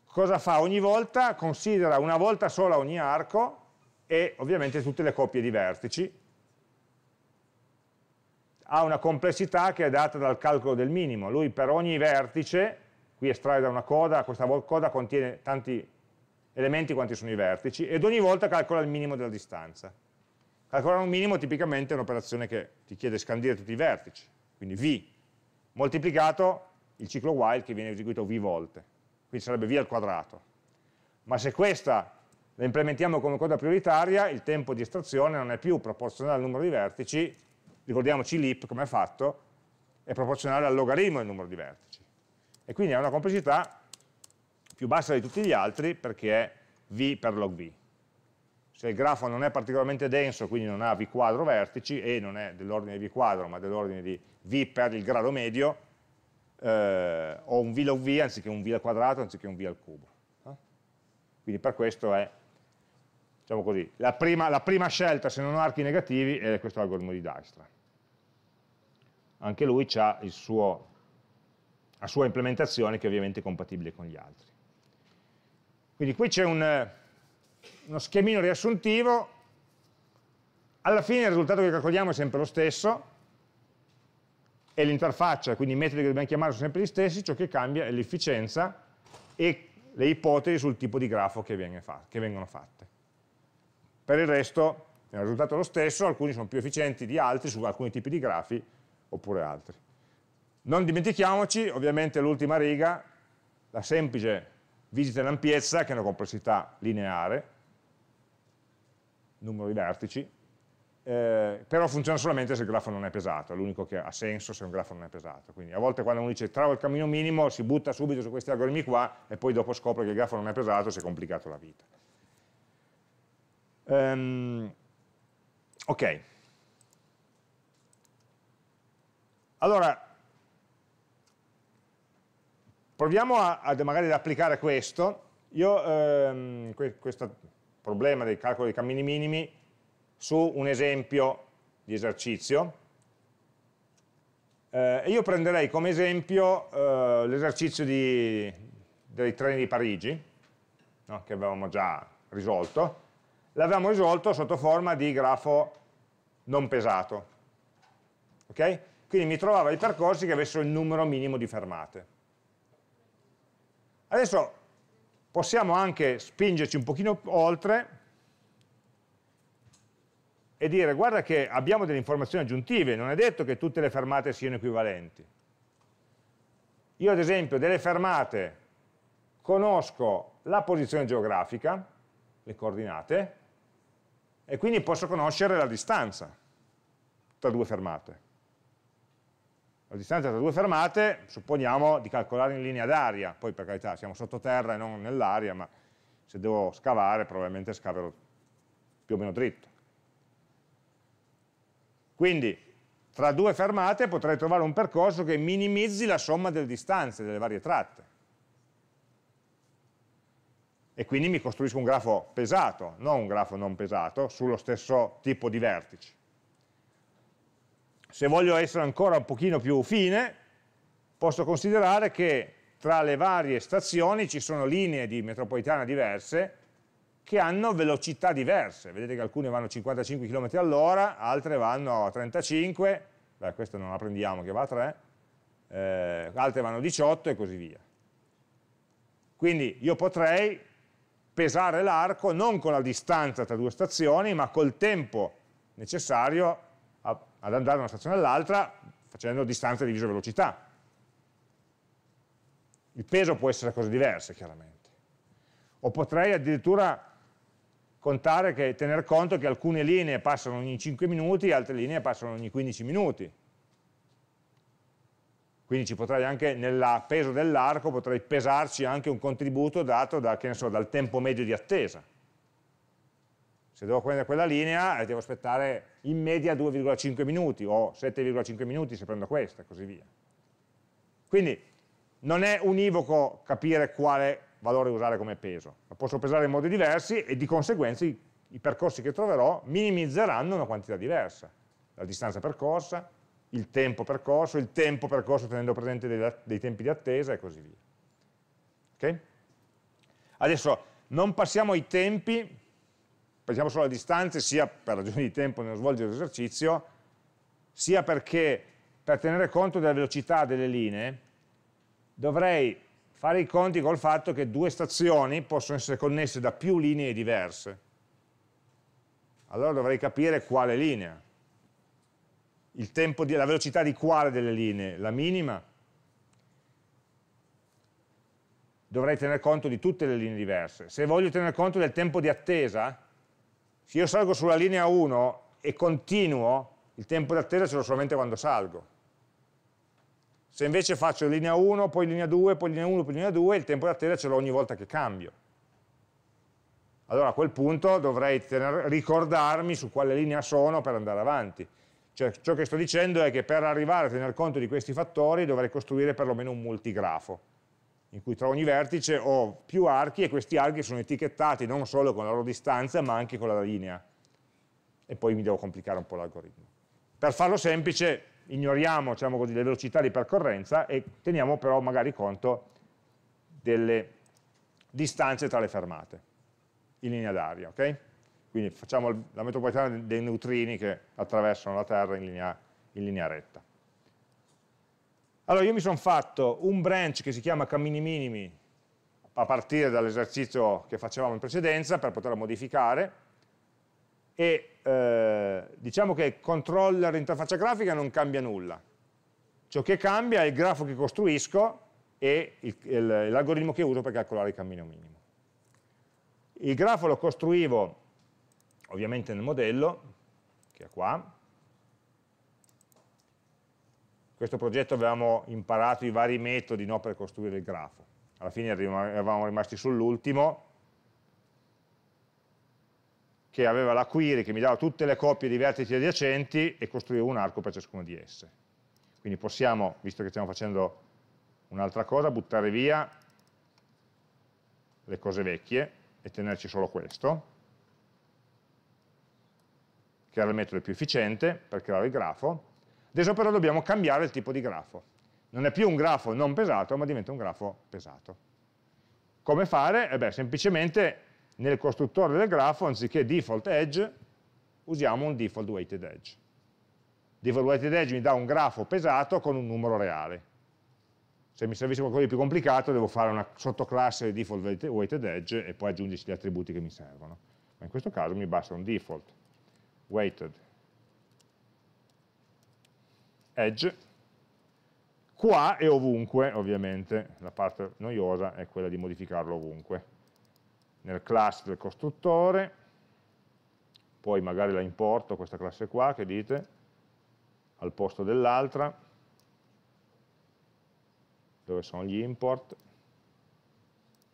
Speaker 1: cosa fa ogni volta? Considera una volta sola ogni arco e ovviamente tutte le coppie di vertici. Ha una complessità che è data dal calcolo del minimo. Lui per ogni vertice, qui estrae da una coda, questa coda contiene tanti elementi quanti sono i vertici, ed ogni volta calcola il minimo della distanza. Calcolare un minimo tipicamente è un'operazione che ti chiede scandire tutti i vertici, quindi V moltiplicato il ciclo while che viene eseguito V volte, quindi sarebbe V al quadrato. Ma se questa la implementiamo come coda prioritaria, il tempo di estrazione non è più proporzionale al numero di vertici, ricordiamoci l'ip come è fatto, è proporzionale al logaritmo del numero di vertici. E quindi ha una complessità più bassa di tutti gli altri perché è v per log v. Se il grafo non è particolarmente denso, quindi non ha v quadro vertici, e non è dell'ordine di v quadro, ma dell'ordine di v per il grado medio, eh, ho un v log v anziché un v al quadrato, anziché un v al cubo. Eh? Quindi per questo è, diciamo così, la prima, la prima scelta, se non ho archi negativi, è questo algoritmo di Dijkstra. Anche lui ha il suo, la sua implementazione che ovviamente è compatibile con gli altri. Quindi qui c'è un, eh, uno schemino riassuntivo, alla fine il risultato che calcoliamo è sempre lo stesso, e l'interfaccia, quindi i metodi che dobbiamo chiamare sono sempre gli stessi, ciò che cambia è l'efficienza e le ipotesi sul tipo di grafo che, che vengono fatte. Per il resto il risultato è lo stesso, alcuni sono più efficienti di altri su alcuni tipi di grafi oppure altri. Non dimentichiamoci, ovviamente l'ultima riga, la semplice visite l'ampiezza, che è una complessità lineare, numero di vertici, eh, però funziona solamente se il grafo non è pesato, è l'unico che ha senso se un grafo non è pesato. Quindi a volte quando uno dice travo il cammino minimo si butta subito su questi algoritmi qua e poi dopo scopre che il grafo non è pesato e si è complicato la vita. Um, ok. Allora, Proviamo a, a magari ad applicare questo. Io ehm, que questo problema del calcolo dei cammini minimi su un esempio di esercizio. Eh, io prenderei come esempio eh, l'esercizio dei treni di Parigi, no? che avevamo già risolto. L'avevamo risolto sotto forma di grafo non pesato. Okay? Quindi mi trovavo i percorsi che avessero il numero minimo di fermate. Adesso possiamo anche spingerci un pochino oltre e dire guarda che abbiamo delle informazioni aggiuntive, non è detto che tutte le fermate siano equivalenti. Io ad esempio delle fermate conosco la posizione geografica, le coordinate, e quindi posso conoscere la distanza tra due fermate la distanza tra due fermate, supponiamo di calcolare in linea d'aria, poi per carità siamo sottoterra e non nell'aria, ma se devo scavare probabilmente scaverò più o meno dritto. Quindi tra due fermate potrei trovare un percorso che minimizzi la somma delle distanze delle varie tratte. E quindi mi costruisco un grafo pesato, non un grafo non pesato, sullo stesso tipo di vertici. Se voglio essere ancora un pochino più fine, posso considerare che tra le varie stazioni ci sono linee di metropolitana diverse che hanno velocità diverse. Vedete che alcune vanno a 55 km all'ora, altre vanno a 35, beh, questa non la prendiamo che va a 3, eh, altre vanno a 18 e così via. Quindi io potrei pesare l'arco non con la distanza tra due stazioni, ma col tempo necessario ad andare da una stazione all'altra facendo distanza diviso velocità. Il peso può essere cose diverse, chiaramente. O potrei addirittura contare che, tener conto che alcune linee passano ogni 5 minuti, altre linee passano ogni 15 minuti. Quindi ci potrei anche, nel peso dell'arco, potrei pesarci anche un contributo dato da, so, dal tempo medio di attesa se devo prendere quella linea eh, devo aspettare in media 2,5 minuti o 7,5 minuti se prendo questa e così via. Quindi non è univoco capire quale valore usare come peso, lo posso pesare in modi diversi e di conseguenza i, i percorsi che troverò minimizzeranno una quantità diversa, la distanza percorsa, il tempo percorso, il tempo percorso tenendo presente dei, dei tempi di attesa e così via. Okay? Adesso non passiamo ai tempi pensiamo solo alle distanze, sia per ragioni di tempo nello svolgere l'esercizio, sia perché per tenere conto della velocità delle linee dovrei fare i conti col fatto che due stazioni possono essere connesse da più linee diverse. Allora dovrei capire quale linea, di, la velocità di quale delle linee, la minima. Dovrei tenere conto di tutte le linee diverse. Se voglio tenere conto del tempo di attesa, se io salgo sulla linea 1 e continuo, il tempo d'attesa ce l'ho solamente quando salgo. Se invece faccio linea 1, poi linea 2, poi linea 1, poi linea 2, il tempo d'attesa ce l'ho ogni volta che cambio. Allora a quel punto dovrei tener, ricordarmi su quale linea sono per andare avanti. Cioè, ciò che sto dicendo è che per arrivare a tener conto di questi fattori dovrei costruire perlomeno un multigrafo in cui tra ogni vertice ho più archi e questi archi sono etichettati non solo con la loro distanza ma anche con la linea e poi mi devo complicare un po' l'algoritmo. Per farlo semplice ignoriamo diciamo così, le velocità di percorrenza e teniamo però magari conto delle distanze tra le fermate in linea d'aria, ok? Quindi facciamo la metropolitana dei neutrini che attraversano la Terra in linea, in linea retta. Allora io mi sono fatto un branch che si chiama cammini minimi a partire dall'esercizio che facevamo in precedenza per poterlo modificare e eh, diciamo che controller interfaccia grafica non cambia nulla. Ciò che cambia è il grafo che costruisco e l'algoritmo che uso per calcolare il cammino minimo. Il grafo lo costruivo ovviamente nel modello, che è qua, in questo progetto avevamo imparato i vari metodi no, per costruire il grafo. Alla fine eravamo rimasti sull'ultimo, che aveva la query che mi dava tutte le coppie di vertici adiacenti e costruiva un arco per ciascuno di esse. Quindi possiamo, visto che stiamo facendo un'altra cosa, buttare via le cose vecchie e tenerci solo questo, che era il metodo più efficiente per creare il grafo, Adesso però dobbiamo cambiare il tipo di grafo. Non è più un grafo non pesato, ma diventa un grafo pesato. Come fare? Eh beh, semplicemente nel costruttore del grafo, anziché default edge, usiamo un default weighted edge. Default weighted edge mi dà un grafo pesato con un numero reale. Se mi servisse qualcosa di più complicato, devo fare una sottoclasse di default weighted edge e poi aggiungerci gli attributi che mi servono. Ma in questo caso mi basta un default weighted edge, qua e ovunque ovviamente, la parte noiosa è quella di modificarlo ovunque, nel class del costruttore, poi magari la importo questa classe qua, che dite, al posto dell'altra, dove sono gli import,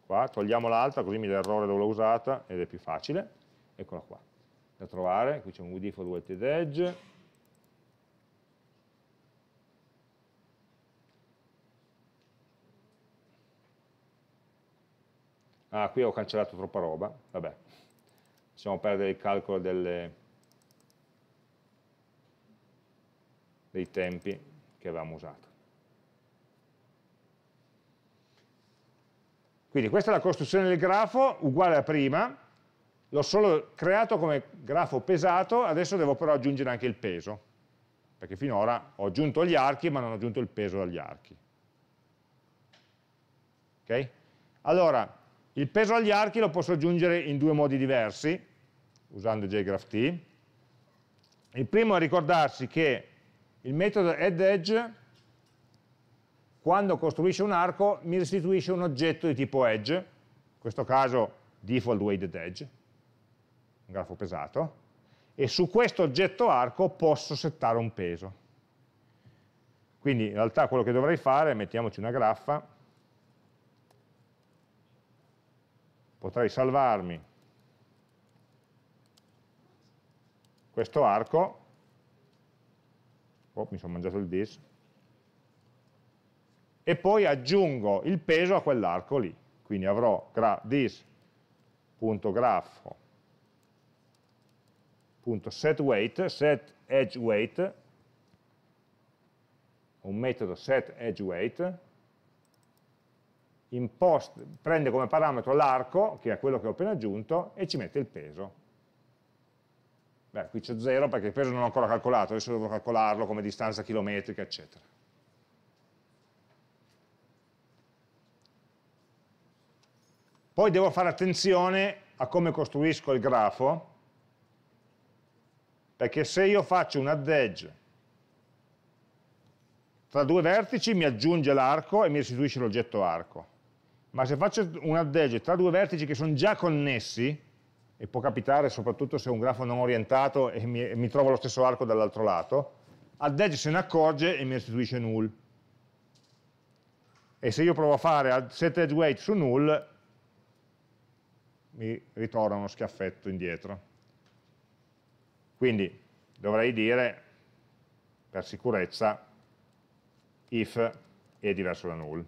Speaker 1: qua, togliamo l'altra così mi dà errore dove l'ho usata ed è più facile, eccola qua, da trovare, qui c'è un wdifo 2 edge, Ah, qui ho cancellato troppa roba, vabbè. Possiamo perdere il calcolo delle, dei tempi che avevamo usato. Quindi questa è la costruzione del grafo, uguale a prima, l'ho solo creato come grafo pesato, adesso devo però aggiungere anche il peso, perché finora ho aggiunto gli archi ma non ho aggiunto il peso dagli archi. Okay? Allora, il peso agli archi lo posso aggiungere in due modi diversi, usando JGraphT. Il primo è ricordarsi che il metodo addEdge, quando costruisce un arco, mi restituisce un oggetto di tipo edge, in questo caso default weighted edge, un grafo pesato, e su questo oggetto arco posso settare un peso. Quindi in realtà quello che dovrei fare, mettiamoci una graffa, potrei salvarmi questo arco oh, mi sono mangiato il dis e poi aggiungo il peso a quell'arco lì quindi avrò dis.grafo set weight, set edge weight, un metodo set edge weight impost, prende come parametro l'arco, che è quello che ho appena aggiunto, e ci mette il peso. Beh, qui c'è 0 perché il peso non l'ho ancora calcolato, adesso devo calcolarlo come distanza chilometrica, eccetera. Poi devo fare attenzione a come costruisco il grafo, perché se io faccio un add edge tra due vertici mi aggiunge l'arco e mi restituisce l'oggetto arco ma se faccio un add tra due vertici che sono già connessi, e può capitare soprattutto se è un grafo non orientato e mi, e mi trovo lo stesso arco dall'altro lato, add se ne accorge e mi restituisce null. E se io provo a fare set edge weight su null, mi ritorna uno schiaffetto indietro. Quindi dovrei dire, per sicurezza, if è diverso da null.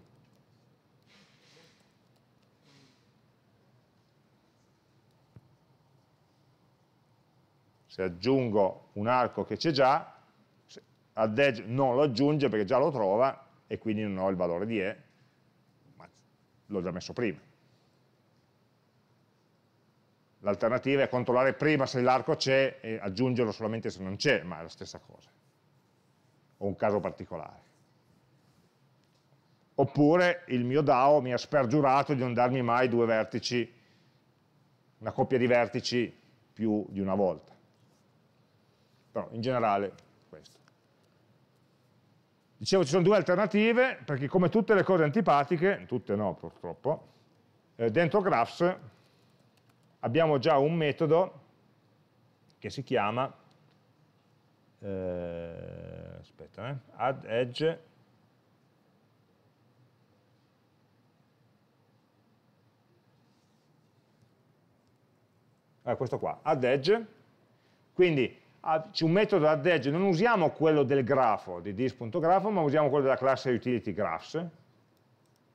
Speaker 1: se aggiungo un arco che c'è già, add edge non lo aggiunge perché già lo trova e quindi non ho il valore di E, ma l'ho già messo prima. L'alternativa è controllare prima se l'arco c'è e aggiungerlo solamente se non c'è, ma è la stessa cosa. O un caso particolare. Oppure il mio DAO mi ha spergiurato di non darmi mai due vertici, una coppia di vertici più di una volta però in generale questo. Dicevo, ci sono due alternative, perché come tutte le cose antipatiche, tutte no purtroppo, eh, dentro graphs abbiamo già un metodo che si chiama eh, aspetta, eh, add edge ah, questo qua, add edge quindi c'è un metodo edge, non usiamo quello del grafo, di dis.grafo, ma usiamo quello della classe utility graphs,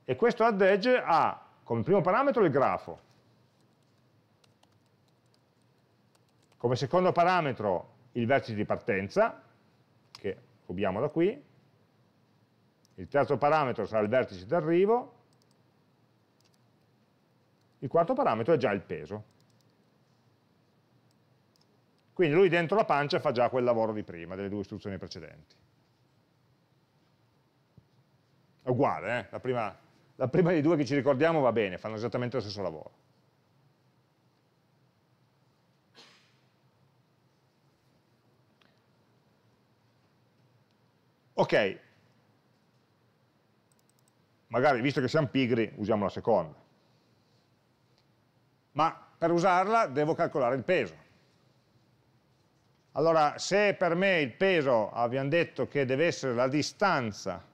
Speaker 1: e questo edge ha come primo parametro il grafo, come secondo parametro il vertice di partenza, che rubiamo da qui, il terzo parametro sarà il vertice d'arrivo, il quarto parametro è già il peso. Quindi lui dentro la pancia fa già quel lavoro di prima, delle due istruzioni precedenti. È uguale, eh? la, prima, la prima dei due che ci ricordiamo va bene, fanno esattamente lo stesso lavoro. Ok, magari visto che siamo pigri usiamo la seconda, ma per usarla devo calcolare il peso. Allora, se per me il peso, abbiamo detto che deve essere la distanza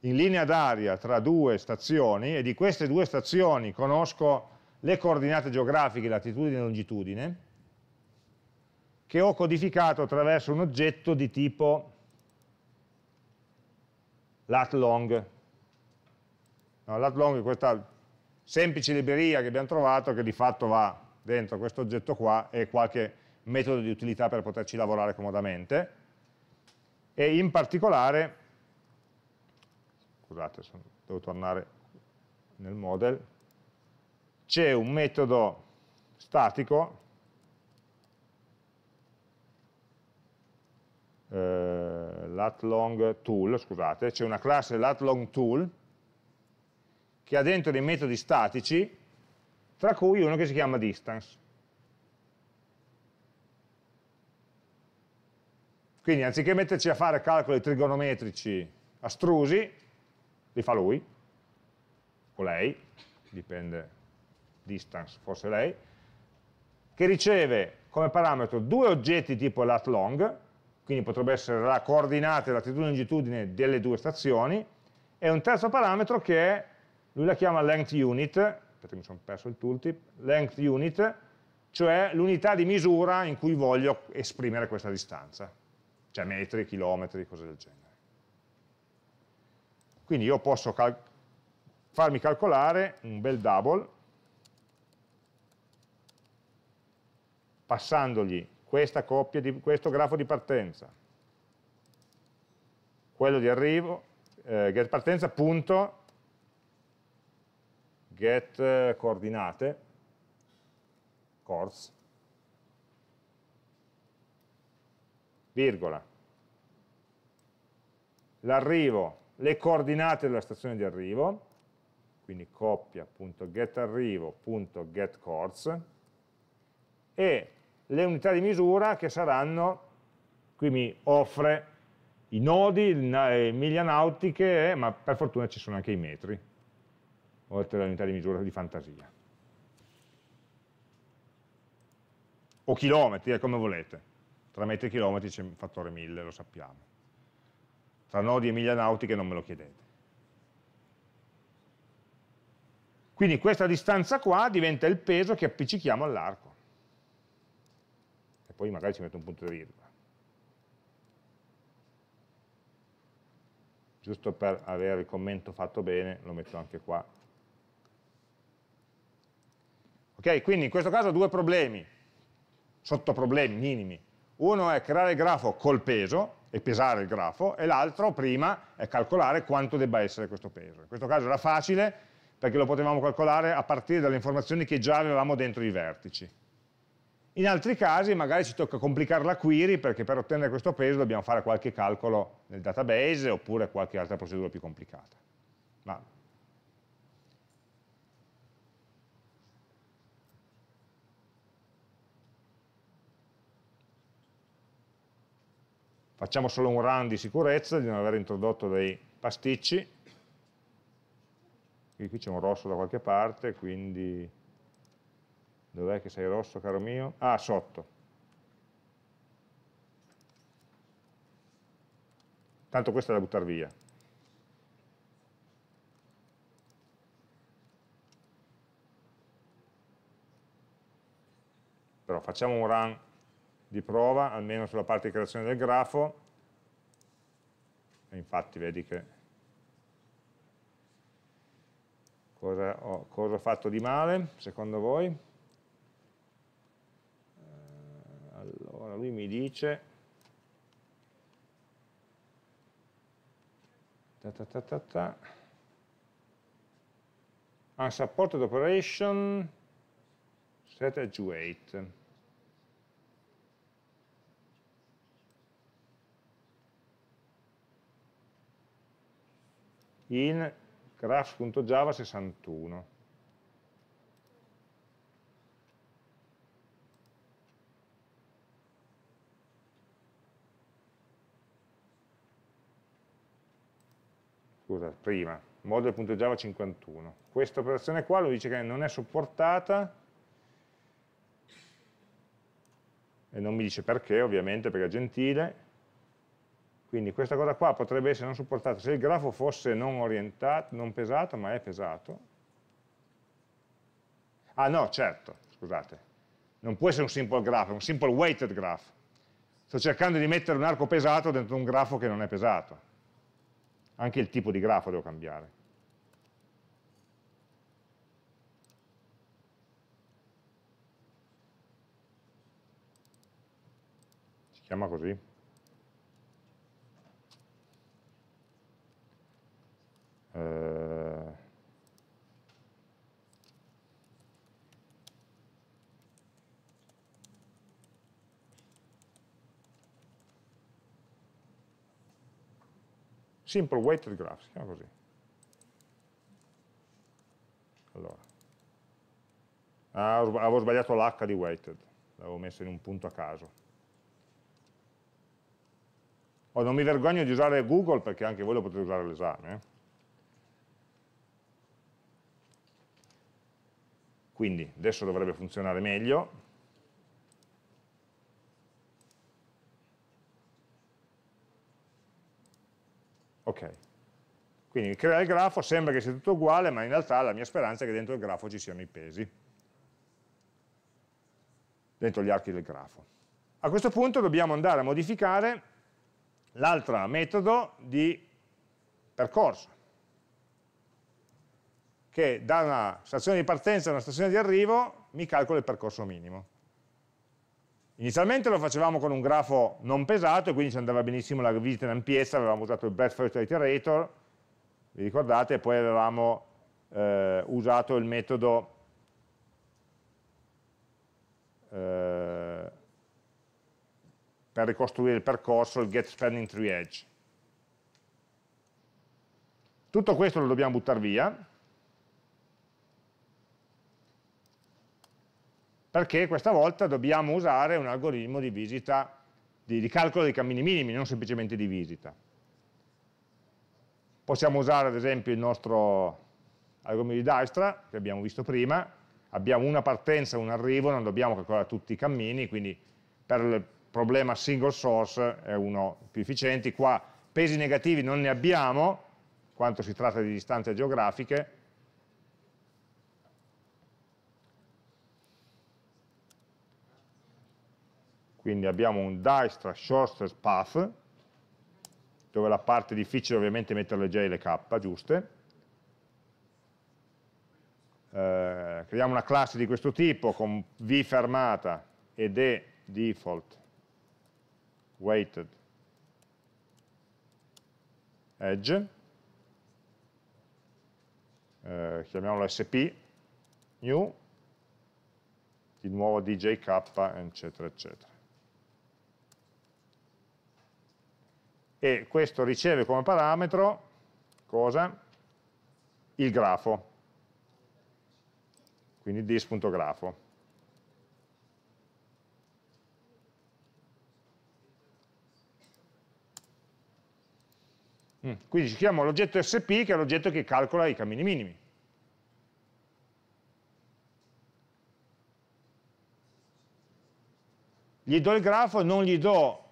Speaker 1: in linea d'aria tra due stazioni, e di queste due stazioni conosco le coordinate geografiche, latitudine e longitudine, che ho codificato attraverso un oggetto di tipo latlong. No, latlong è questa semplice libreria che abbiamo trovato che di fatto va dentro questo oggetto qua e qualche metodo di utilità per poterci lavorare comodamente e in particolare, scusate, sono, devo tornare nel model, c'è un metodo statico eh, latlong scusate, c'è una classe latlong tool che ha dentro dei metodi statici, tra cui uno che si chiama distance. Quindi anziché metterci a fare calcoli trigonometrici astrusi, li fa lui, o lei, dipende, distance, forse lei, che riceve come parametro due oggetti tipo lat long, quindi potrebbe essere la coordinata e latitudine e longitudine delle due stazioni, e un terzo parametro che è, lui la chiama length unit, perché mi sono perso il tooltip, length unit, cioè l'unità di misura in cui voglio esprimere questa distanza cioè metri, chilometri, cose del genere. Quindi io posso cal farmi calcolare un bel double passandogli questa coppia di, questo grafo di partenza, quello di arrivo, eh, get partenza punto get eh, coordinate, course, virgola, l'arrivo, le coordinate della stazione di arrivo, quindi coppia.getarrivo.getCoords e le unità di misura che saranno, qui mi offre i nodi, le miglia nautiche, ma per fortuna ci sono anche i metri, oltre alle unità di misura di fantasia. O chilometri, è eh, come volete tra metri e chilometri c'è un fattore 1000, lo sappiamo. Tra nodi e miglia nautiche non me lo chiedete. Quindi questa distanza qua diventa il peso che appiccichiamo all'arco. E poi magari ci metto un punto di virgola. Giusto per avere il commento fatto bene, lo metto anche qua. Ok, quindi in questo caso due problemi, sottoproblemi minimi. Uno è creare il grafo col peso e pesare il grafo e l'altro prima è calcolare quanto debba essere questo peso. In questo caso era facile perché lo potevamo calcolare a partire dalle informazioni che già avevamo dentro i vertici. In altri casi magari ci tocca complicare la query perché per ottenere questo peso dobbiamo fare qualche calcolo nel database oppure qualche altra procedura più complicata. Ma facciamo solo un run di sicurezza di non aver introdotto dei pasticci e qui c'è un rosso da qualche parte quindi dov'è che sei rosso caro mio? ah sotto tanto questa è da buttare via però facciamo un run di prova, almeno sulla parte di creazione del grafo, e infatti vedi che cosa ho, cosa ho fatto di male, secondo voi? Eh, allora, lui mi dice... Ta ta ta ta Unsupported ah, operation set at 8 in graphs.java 61. Scusa, prima, model.java 51. Questa operazione qua lui dice che non è supportata e non mi dice perché ovviamente perché è gentile quindi questa cosa qua potrebbe essere non supportata se il grafo fosse non orientato, non pesato, ma è pesato. Ah no, certo, scusate. Non può essere un simple graph, è un simple weighted graph. Sto cercando di mettere un arco pesato dentro un grafo che non è pesato. Anche il tipo di grafo devo cambiare. Si chiama così. Eh, simple weighted graph, si chiama così. Allora, ah, avevo sbagliato l'H di weighted, l'avevo messo in un punto a caso. Oh, non mi vergogno di usare Google perché anche voi lo potete usare all'esame. Eh? Quindi adesso dovrebbe funzionare meglio. Ok. Quindi crea il grafo, sembra che sia tutto uguale, ma in realtà la mia speranza è che dentro il grafo ci siano i pesi, dentro gli archi del grafo. A questo punto dobbiamo andare a modificare l'altro metodo di percorso, che da una stazione di partenza a una stazione di arrivo mi calcola il percorso minimo. Inizialmente lo facevamo con un grafo non pesato e quindi ci andava benissimo la visita in ampiezza, avevamo usato il breadth first iterator, vi ricordate, poi avevamo eh, usato il metodo eh, per ricostruire il percorso, il get spanning tree edge. Tutto questo lo dobbiamo buttare via, perché questa volta dobbiamo usare un algoritmo di visita, di, di calcolo dei cammini minimi, non semplicemente di visita. Possiamo usare ad esempio il nostro algoritmo di Dijkstra, che abbiamo visto prima, abbiamo una partenza e un arrivo, non dobbiamo calcolare tutti i cammini, quindi per il problema single source è uno più efficiente, qua pesi negativi non ne abbiamo, quanto si tratta di distanze geografiche, Quindi abbiamo un Dijkstra Shortest Path, dove la parte difficile ovviamente è metterle J e le K giuste. Eh, creiamo una classe di questo tipo con V fermata ed E default weighted edge, eh, chiamiamolo SP, new, di nuovo DJK, eccetera, eccetera. e questo riceve come parametro cosa? il grafo, quindi dis.grafo. Mm. Quindi ci chiamiamo l'oggetto SP che è l'oggetto che calcola i cammini minimi. Gli do il grafo, non gli do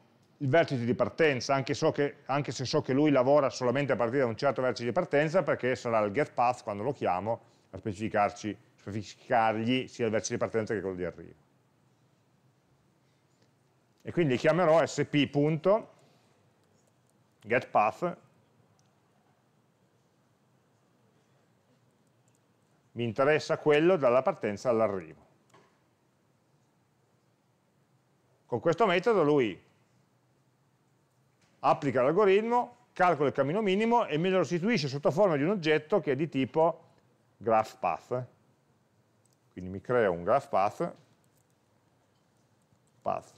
Speaker 1: il vertice di partenza, anche, so che, anche, se so che lui lavora solamente a partire da un certo vertice di partenza, perché sarà il get path quando lo chiamo a specificarci, specificargli sia il vertice di partenza che quello di arrivo. E quindi chiamerò sp.getPath mi interessa quello dalla partenza all'arrivo. Con questo metodo lui applica l'algoritmo, calcola il cammino minimo e me lo restituisce sotto forma di un oggetto che è di tipo graph path. Quindi mi crea un graph path, path.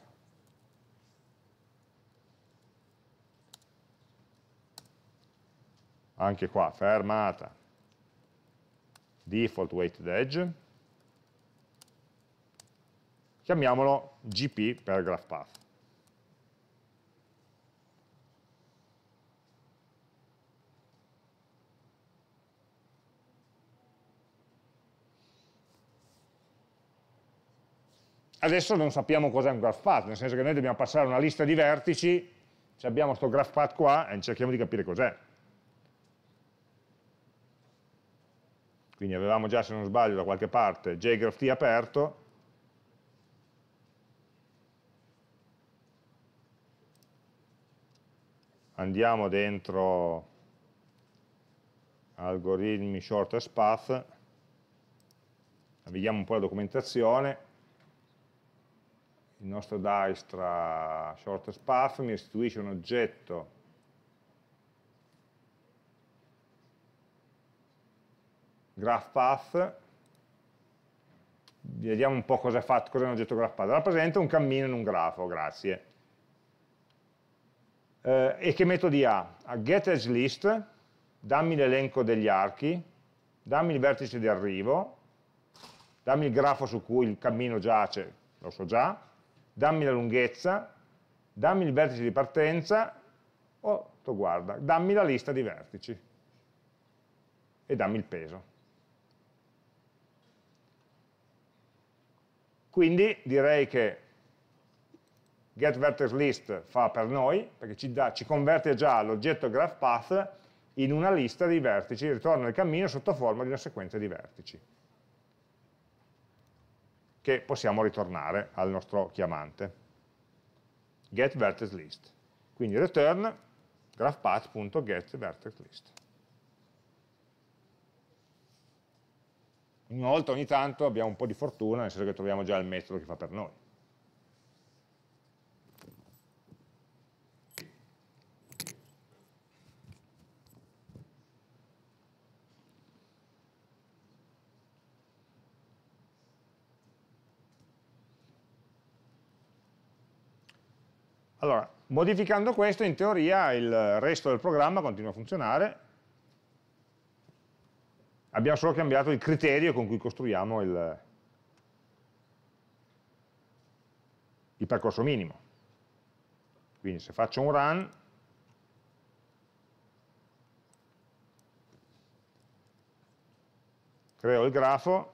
Speaker 1: Anche qua, fermata, default weighted edge, chiamiamolo gp per graph path. adesso non sappiamo cos'è un graph path, nel senso che noi dobbiamo passare una lista di vertici, cioè abbiamo questo graph path qua e cerchiamo di capire cos'è. Quindi avevamo già, se non sbaglio, da qualche parte jgraph t aperto, andiamo dentro algoritmi shortest path, navighiamo un po' la documentazione, il nostro Dijkstra shortest path mi restituisce un oggetto graph path vediamo un po' cosa è, fatto, cosa un oggetto graph path rappresenta un cammino in un grafo, grazie eh, e che metodi ha? a get edge list dammi l'elenco degli archi dammi il vertice di arrivo dammi il grafo su cui il cammino giace lo so già dammi la lunghezza, dammi il vertice di partenza, o tu guarda, dammi la lista di vertici e dammi il peso. Quindi direi che getVertexList fa per noi, perché ci, da, ci converte già l'oggetto GraphPath in una lista di vertici, ritorna il cammino sotto forma di una sequenza di vertici che possiamo ritornare al nostro chiamante. Get vertex list. Quindi return graphpath.get vertex volta ogni tanto abbiamo un po' di fortuna, nel senso che troviamo già il metodo che fa per noi. Allora, modificando questo, in teoria il resto del programma continua a funzionare, abbiamo solo cambiato il criterio con cui costruiamo il, il percorso minimo. Quindi se faccio un run, creo il grafo,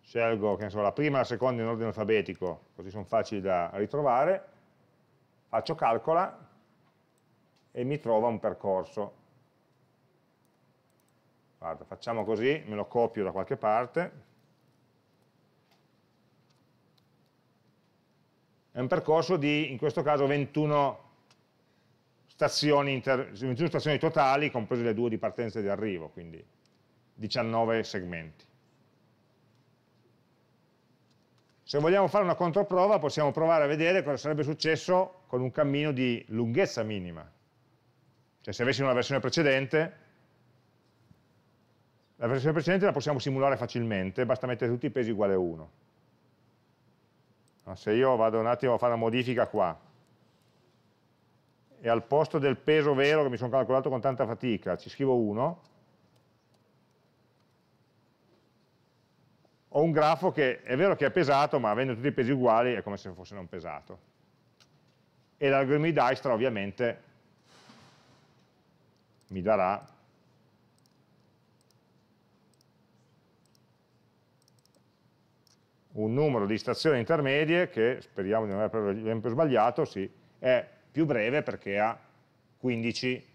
Speaker 1: scelgo so, la prima e la seconda in ordine alfabetico, così sono facili da ritrovare, faccio calcola e mi trova un percorso. Guarda, facciamo così, me lo copio da qualche parte. È un percorso di, in questo caso, 21 stazioni, inter, 21 stazioni totali, comprese le due di partenza e di arrivo, quindi 19 segmenti. Se vogliamo fare una controprova possiamo provare a vedere cosa sarebbe successo con un cammino di lunghezza minima. Cioè se avessimo la versione precedente, la versione precedente la possiamo simulare facilmente, basta mettere tutti i pesi uguali a 1. Se io vado un attimo a fare una modifica qua, e al posto del peso vero che mi sono calcolato con tanta fatica ci scrivo 1, ho un grafo che è vero che è pesato, ma avendo tutti i pesi uguali è come se fosse non pesato. E l'algoritmo di Dijkstra ovviamente mi darà un numero di stazioni intermedie che, speriamo di non aver esempio sbagliato, sì, è più breve perché ha 15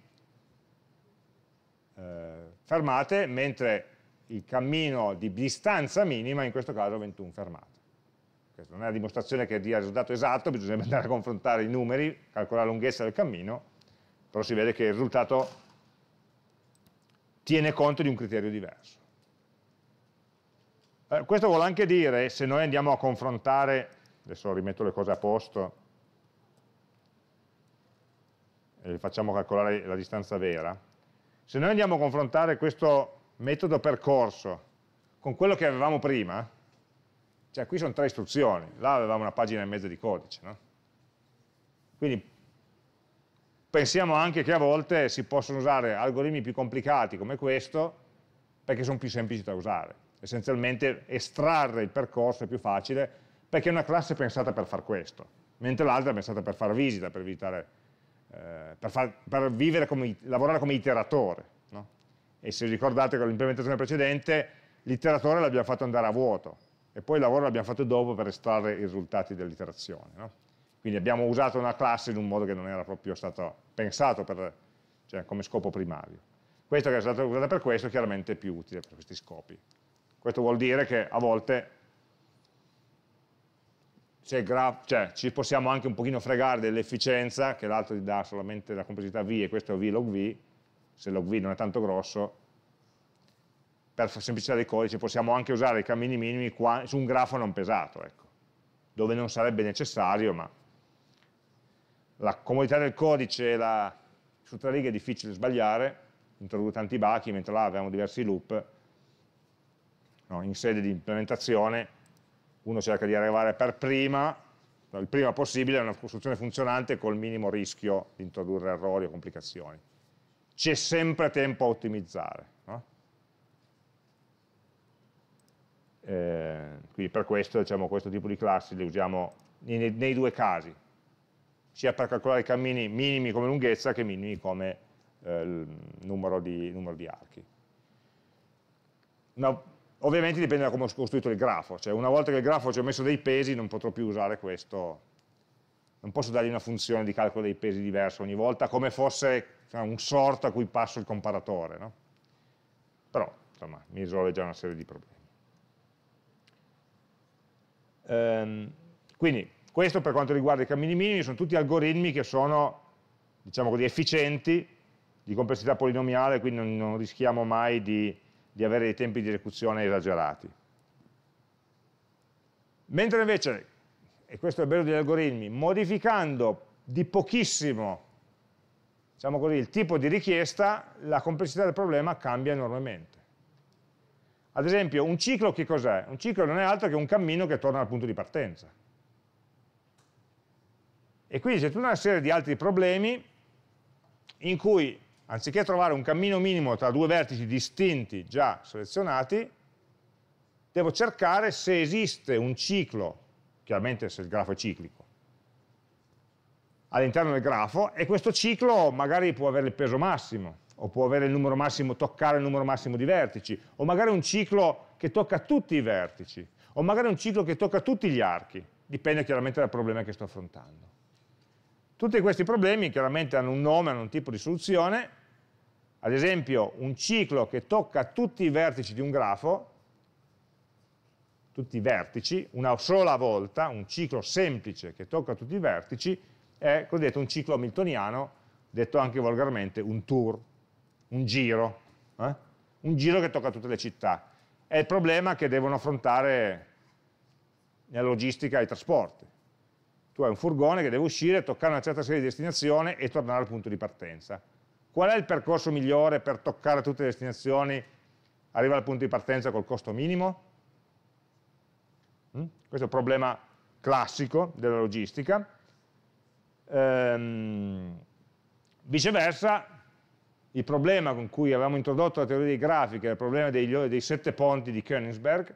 Speaker 1: eh, fermate, mentre il cammino di distanza minima, in questo caso 21 fermate. Questa non è la dimostrazione che dia il risultato esatto, bisogna andare a confrontare i numeri, calcolare la lunghezza del cammino, però si vede che il risultato tiene conto di un criterio diverso. Eh, questo vuole anche dire, se noi andiamo a confrontare, adesso rimetto le cose a posto, e facciamo calcolare la distanza vera, se noi andiamo a confrontare questo metodo percorso con quello che avevamo prima, cioè qui sono tre istruzioni, là avevamo una pagina e mezza di codice, no? Quindi pensiamo anche che a volte si possono usare algoritmi più complicati come questo perché sono più semplici da usare. Essenzialmente estrarre il percorso è più facile perché una classe è pensata per far questo, mentre l'altra è pensata per far visita, per, visitare, eh, per, far, per vivere come, lavorare come iteratore e se ricordate con l'implementazione precedente, l'iteratore l'abbiamo fatto andare a vuoto e poi il lavoro l'abbiamo fatto dopo per estrarre i risultati dell'iterazione. No? Quindi abbiamo usato una classe in un modo che non era proprio stato pensato per, cioè, come scopo primario. Questo che è stato usato per questo chiaramente è più utile per questi scopi. Questo vuol dire che a volte cioè, ci possiamo anche un pochino fregare dell'efficienza, che l'altro gli dà solamente la complessità V e questo è V log V, se log v non è tanto grosso, per semplicità dei codici possiamo anche usare i cammini minimi qua, su un grafo non pesato, ecco, dove non sarebbe necessario, ma la comodità del codice la, su tre righe è difficile sbagliare, introdurre tanti bachi, mentre là abbiamo diversi loop, no, in sede di implementazione uno cerca di arrivare per prima, il prima possibile a una costruzione funzionante col minimo rischio di introdurre errori o complicazioni c'è sempre tempo a ottimizzare. No? Eh, quindi per questo diciamo, questo tipo di classi le usiamo nei, nei due casi, sia per calcolare i cammini minimi come lunghezza che minimi come eh, numero, di, numero, di, archi. Ma ovviamente dipende da come ho costruito il grafo, cioè una volta che il grafo ci ho messo dei pesi non potrò più usare questo non posso dargli una funzione di calcolo dei pesi diversa ogni volta, come fosse cioè, un sort a cui passo il comparatore, no? però insomma, mi risolve già una serie di problemi. Ehm, quindi questo per quanto riguarda i cammini minimi sono tutti algoritmi che sono diciamo così, efficienti di complessità polinomiale, quindi non, non rischiamo mai di, di avere dei tempi di esecuzione esagerati. Mentre invece e questo è il bello degli algoritmi, modificando di pochissimo diciamo così, il tipo di richiesta, la complessità del problema cambia enormemente. Ad esempio, un ciclo che cos'è? Un ciclo non è altro che un cammino che torna al punto di partenza. E quindi c'è tutta una serie di altri problemi in cui, anziché trovare un cammino minimo tra due vertici distinti già selezionati, devo cercare se esiste un ciclo chiaramente se il grafo è ciclico, all'interno del grafo e questo ciclo magari può avere il peso massimo o può avere il numero massimo, toccare il numero massimo di vertici, o magari un ciclo che tocca tutti i vertici, o magari un ciclo che tocca tutti gli archi, dipende chiaramente dal problema che sto affrontando. Tutti questi problemi chiaramente hanno un nome, hanno un tipo di soluzione, ad esempio un ciclo che tocca tutti i vertici di un grafo tutti i vertici, una sola volta, un ciclo semplice che tocca tutti i vertici, è cosiddetto un ciclo hamiltoniano, detto anche volgarmente un tour, un giro, eh? un giro che tocca tutte le città. È il problema che devono affrontare nella logistica i trasporti. Tu hai un furgone che deve uscire, toccare una certa serie di destinazioni e tornare al punto di partenza. Qual è il percorso migliore per toccare tutte le destinazioni, arrivare al punto di partenza col costo minimo? Mm? Questo è il problema classico della logistica. Ehm, viceversa, il problema con cui avevamo introdotto la teoria dei grafi, che era il problema dei, dei sette ponti di Königsberg,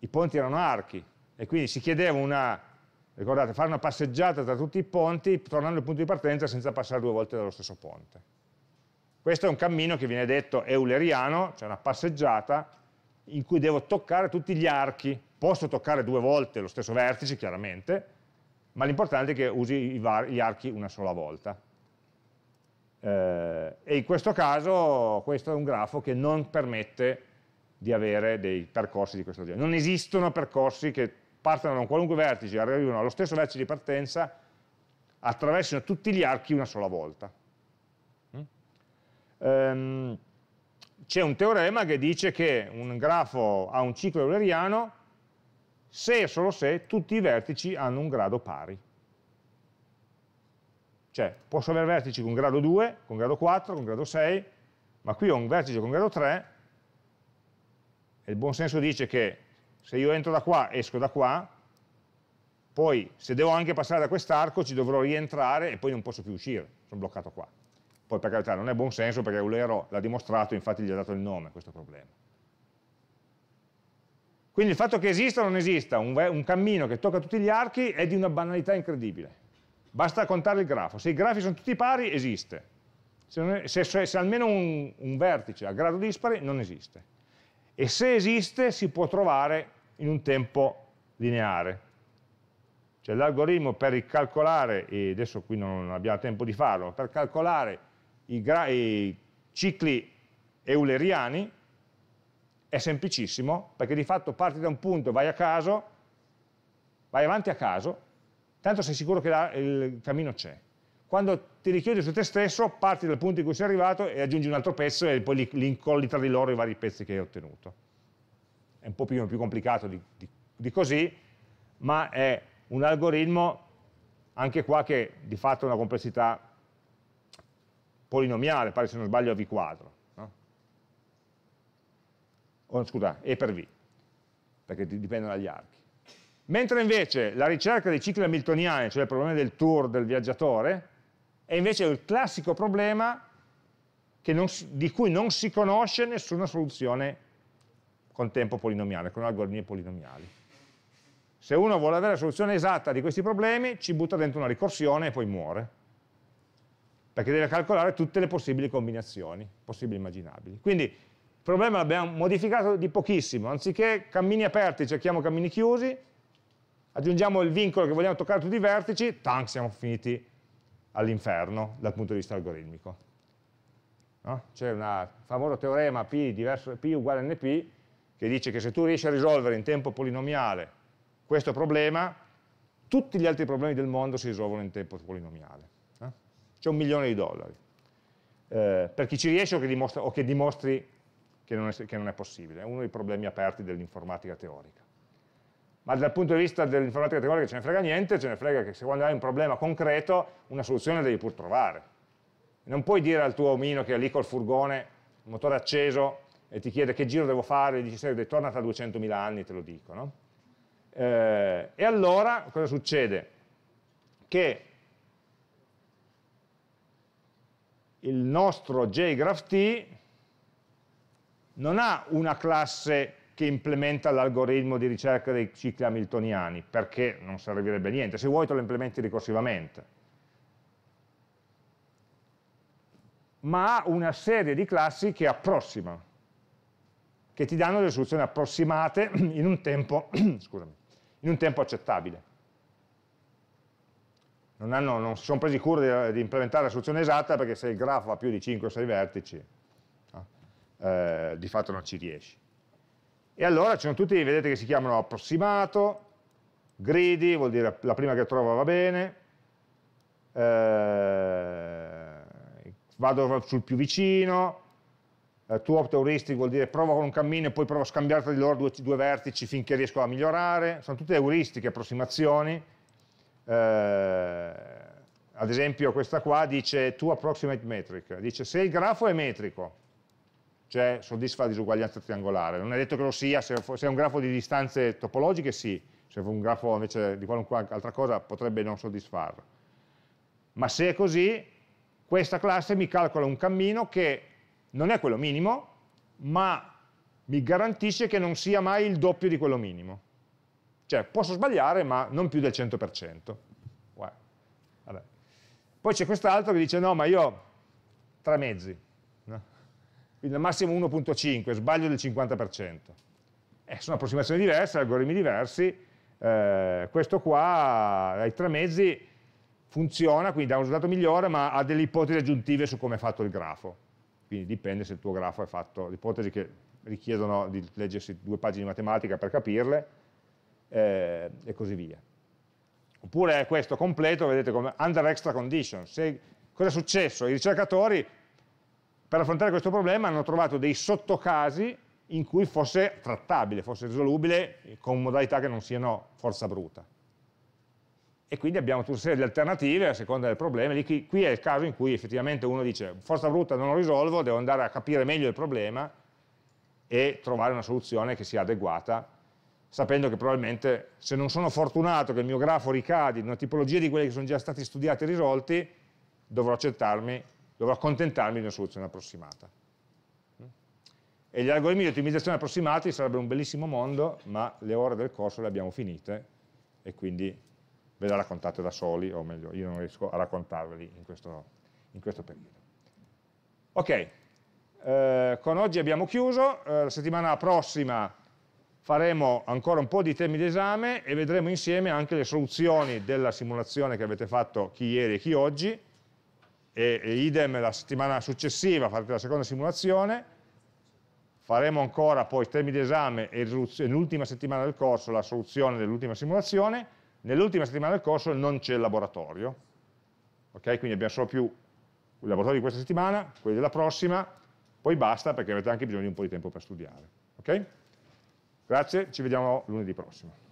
Speaker 1: i ponti erano archi e quindi si chiedeva una ricordate, fare una passeggiata tra tutti i ponti tornando al punto di partenza senza passare due volte dallo stesso ponte. Questo è un cammino che viene detto euleriano, cioè una passeggiata in cui devo toccare tutti gli archi. Posso toccare due volte lo stesso vertice, chiaramente, ma l'importante è che usi gli archi una sola volta. Eh, e in questo caso questo è un grafo che non permette di avere dei percorsi di questo genere. Non esistono percorsi che partano da un qualunque vertice, arrivano allo stesso vertice di partenza, attraversino tutti gli archi una sola volta. Mm? Um, c'è un teorema che dice che un grafo ha un ciclo euleriano se e solo se tutti i vertici hanno un grado pari. Cioè, posso avere vertici con grado 2, con grado 4, con grado 6, ma qui ho un vertice con grado 3 e il senso dice che se io entro da qua, esco da qua, poi se devo anche passare da quest'arco ci dovrò rientrare e poi non posso più uscire, sono bloccato qua. Poi per carità non è buon senso perché Eulero l'ha dimostrato, infatti gli ha dato il nome a questo problema. Quindi il fatto che esista o non esista un, un cammino che tocca tutti gli archi è di una banalità incredibile. Basta contare il grafo. Se i grafi sono tutti pari, esiste. Se, è, se, se, se almeno un, un vertice a grado dispari, non esiste. E se esiste, si può trovare in un tempo lineare, cioè l'algoritmo per calcolare, e adesso qui non abbiamo tempo di farlo, per calcolare i, i cicli euleriani, è semplicissimo, perché di fatto parti da un punto, e vai a caso, vai avanti a caso, tanto sei sicuro che la, il cammino c'è. Quando ti richiudi su te stesso, parti dal punto in cui sei arrivato e aggiungi un altro pezzo e poi li, li incolli tra di loro i vari pezzi che hai ottenuto. È un po' più, più complicato di, di, di così, ma è un algoritmo, anche qua che di fatto ha una complessità polinomiale, pare se non sbaglio a v quadro, no? oh, scusa, e per v, perché dipende dagli archi. Mentre invece la ricerca dei cicli hamiltoniani, cioè il problema del tour del viaggiatore, è invece il classico problema non, di cui non si conosce nessuna soluzione con tempo polinomiale, con algoritmi polinomiali. Se uno vuole avere la soluzione esatta di questi problemi, ci butta dentro una ricorsione e poi muore perché deve calcolare tutte le possibili combinazioni, possibili immaginabili. Quindi il problema l'abbiamo modificato di pochissimo, anziché cammini aperti cerchiamo cammini chiusi, aggiungiamo il vincolo che vogliamo toccare tutti i vertici, tank siamo finiti all'inferno dal punto di vista algoritmico. No? C'è un famoso teorema P, diverso, P uguale NP che dice che se tu riesci a risolvere in tempo polinomiale questo problema, tutti gli altri problemi del mondo si risolvono in tempo polinomiale c'è un milione di dollari. Eh, per chi ci riesce o che, dimostra, o che dimostri che non, è, che non, è, possibile, è uno dei problemi aperti dell'informatica teorica. Ma dal punto di vista dell'informatica teorica ce ne frega niente, ce ne frega che se quando hai un problema concreto una soluzione la devi pur trovare. Non puoi dire al tuo omino che è lì col furgone, il motore acceso, e ti chiede che giro devo fare, e dici sei torna tra 200.000 anni, te lo dico. No? Eh, e allora cosa succede? Che il nostro jgraph non ha una classe che implementa l'algoritmo di ricerca dei cicli hamiltoniani, perché non servirebbe niente, se vuoi te lo implementi ricorsivamente. Ma ha una serie di classi che approssima, che ti danno delle soluzioni approssimate in un tempo, scusami, in un tempo accettabile non, hanno, non, si sono presi cura di, di, implementare la soluzione esatta perché se il grafo ha più di 5 o 6 vertici eh, di fatto non ci riesci e allora ci sono tutti, vedete che si chiamano approssimato greedy, vuol dire la prima che trovo va bene eh, vado sul più vicino eh, two opt heuristic vuol dire provo con un cammino e poi provo a scambiare tra di loro due, due vertici finché riesco a migliorare sono tutte euristiche, approssimazioni eh, ad esempio questa qua dice to approximate metric, dice se il grafo è metrico, cioè soddisfa la disuguaglianza triangolare, non è detto che lo sia, se, è un grafo di distanze topologiche sì, se è un grafo invece di qualunque altra cosa potrebbe non soddisfarlo, ma se è così questa classe mi calcola un cammino che non è quello minimo, ma mi garantisce che non sia mai il doppio di quello minimo. Cioè, posso sbagliare, ma non più del 100%. Wow. Poi c'è quest'altro che dice, no, ma io tre mezzi, no? quindi al massimo 1.5, sbaglio del 50%. Eh, sono approssimazioni diverse, algoritmi diversi, eh, questo qua ai tre mezzi funziona, quindi dà un risultato migliore, ma ha delle ipotesi aggiuntive su come è fatto il grafo. Quindi dipende se il tuo grafo è fatto, l'ipotesi che richiedono di leggersi due pagine di matematica per capirle, eh, e così via. Oppure questo completo, vedete come under extra condition. Se, cosa è successo? I ricercatori per affrontare questo problema hanno trovato dei sottocasi in cui fosse trattabile, fosse risolubile con modalità che non siano forza bruta. E quindi abbiamo tutta una serie di alternative a seconda del problema. Qui, qui è il caso in cui effettivamente uno dice forza bruta non lo risolvo, devo andare a capire meglio il problema e trovare una soluzione che sia adeguata sapendo che probabilmente se non sono fortunato che il mio grafo ricadi in una tipologia di quelli che sono già stati studiati e risolti, dovrò accettarmi, dovrò accontentarmi di una soluzione approssimata. E gli algoritmi di ottimizzazione approssimati sarebbero un bellissimo mondo, ma le ore del corso le abbiamo finite e quindi ve le raccontate da soli, o meglio, io non riesco a raccontarveli in questo, in questo periodo. Ok, eh, con oggi abbiamo chiuso, eh, la settimana prossima faremo ancora un po' di temi d'esame e vedremo insieme anche le soluzioni della simulazione che avete fatto chi ieri e chi oggi, e, e idem la settimana successiva farete la seconda simulazione, faremo ancora poi temi d'esame e nell'ultima settimana del corso la soluzione dell'ultima simulazione, nell'ultima settimana del corso non c'è il laboratorio, ok? Quindi abbiamo solo più il laboratorio di questa settimana, quelli della prossima, poi basta perché avete anche bisogno di un po' di tempo per studiare, ok? Grazie, ci vediamo lunedì prossimo.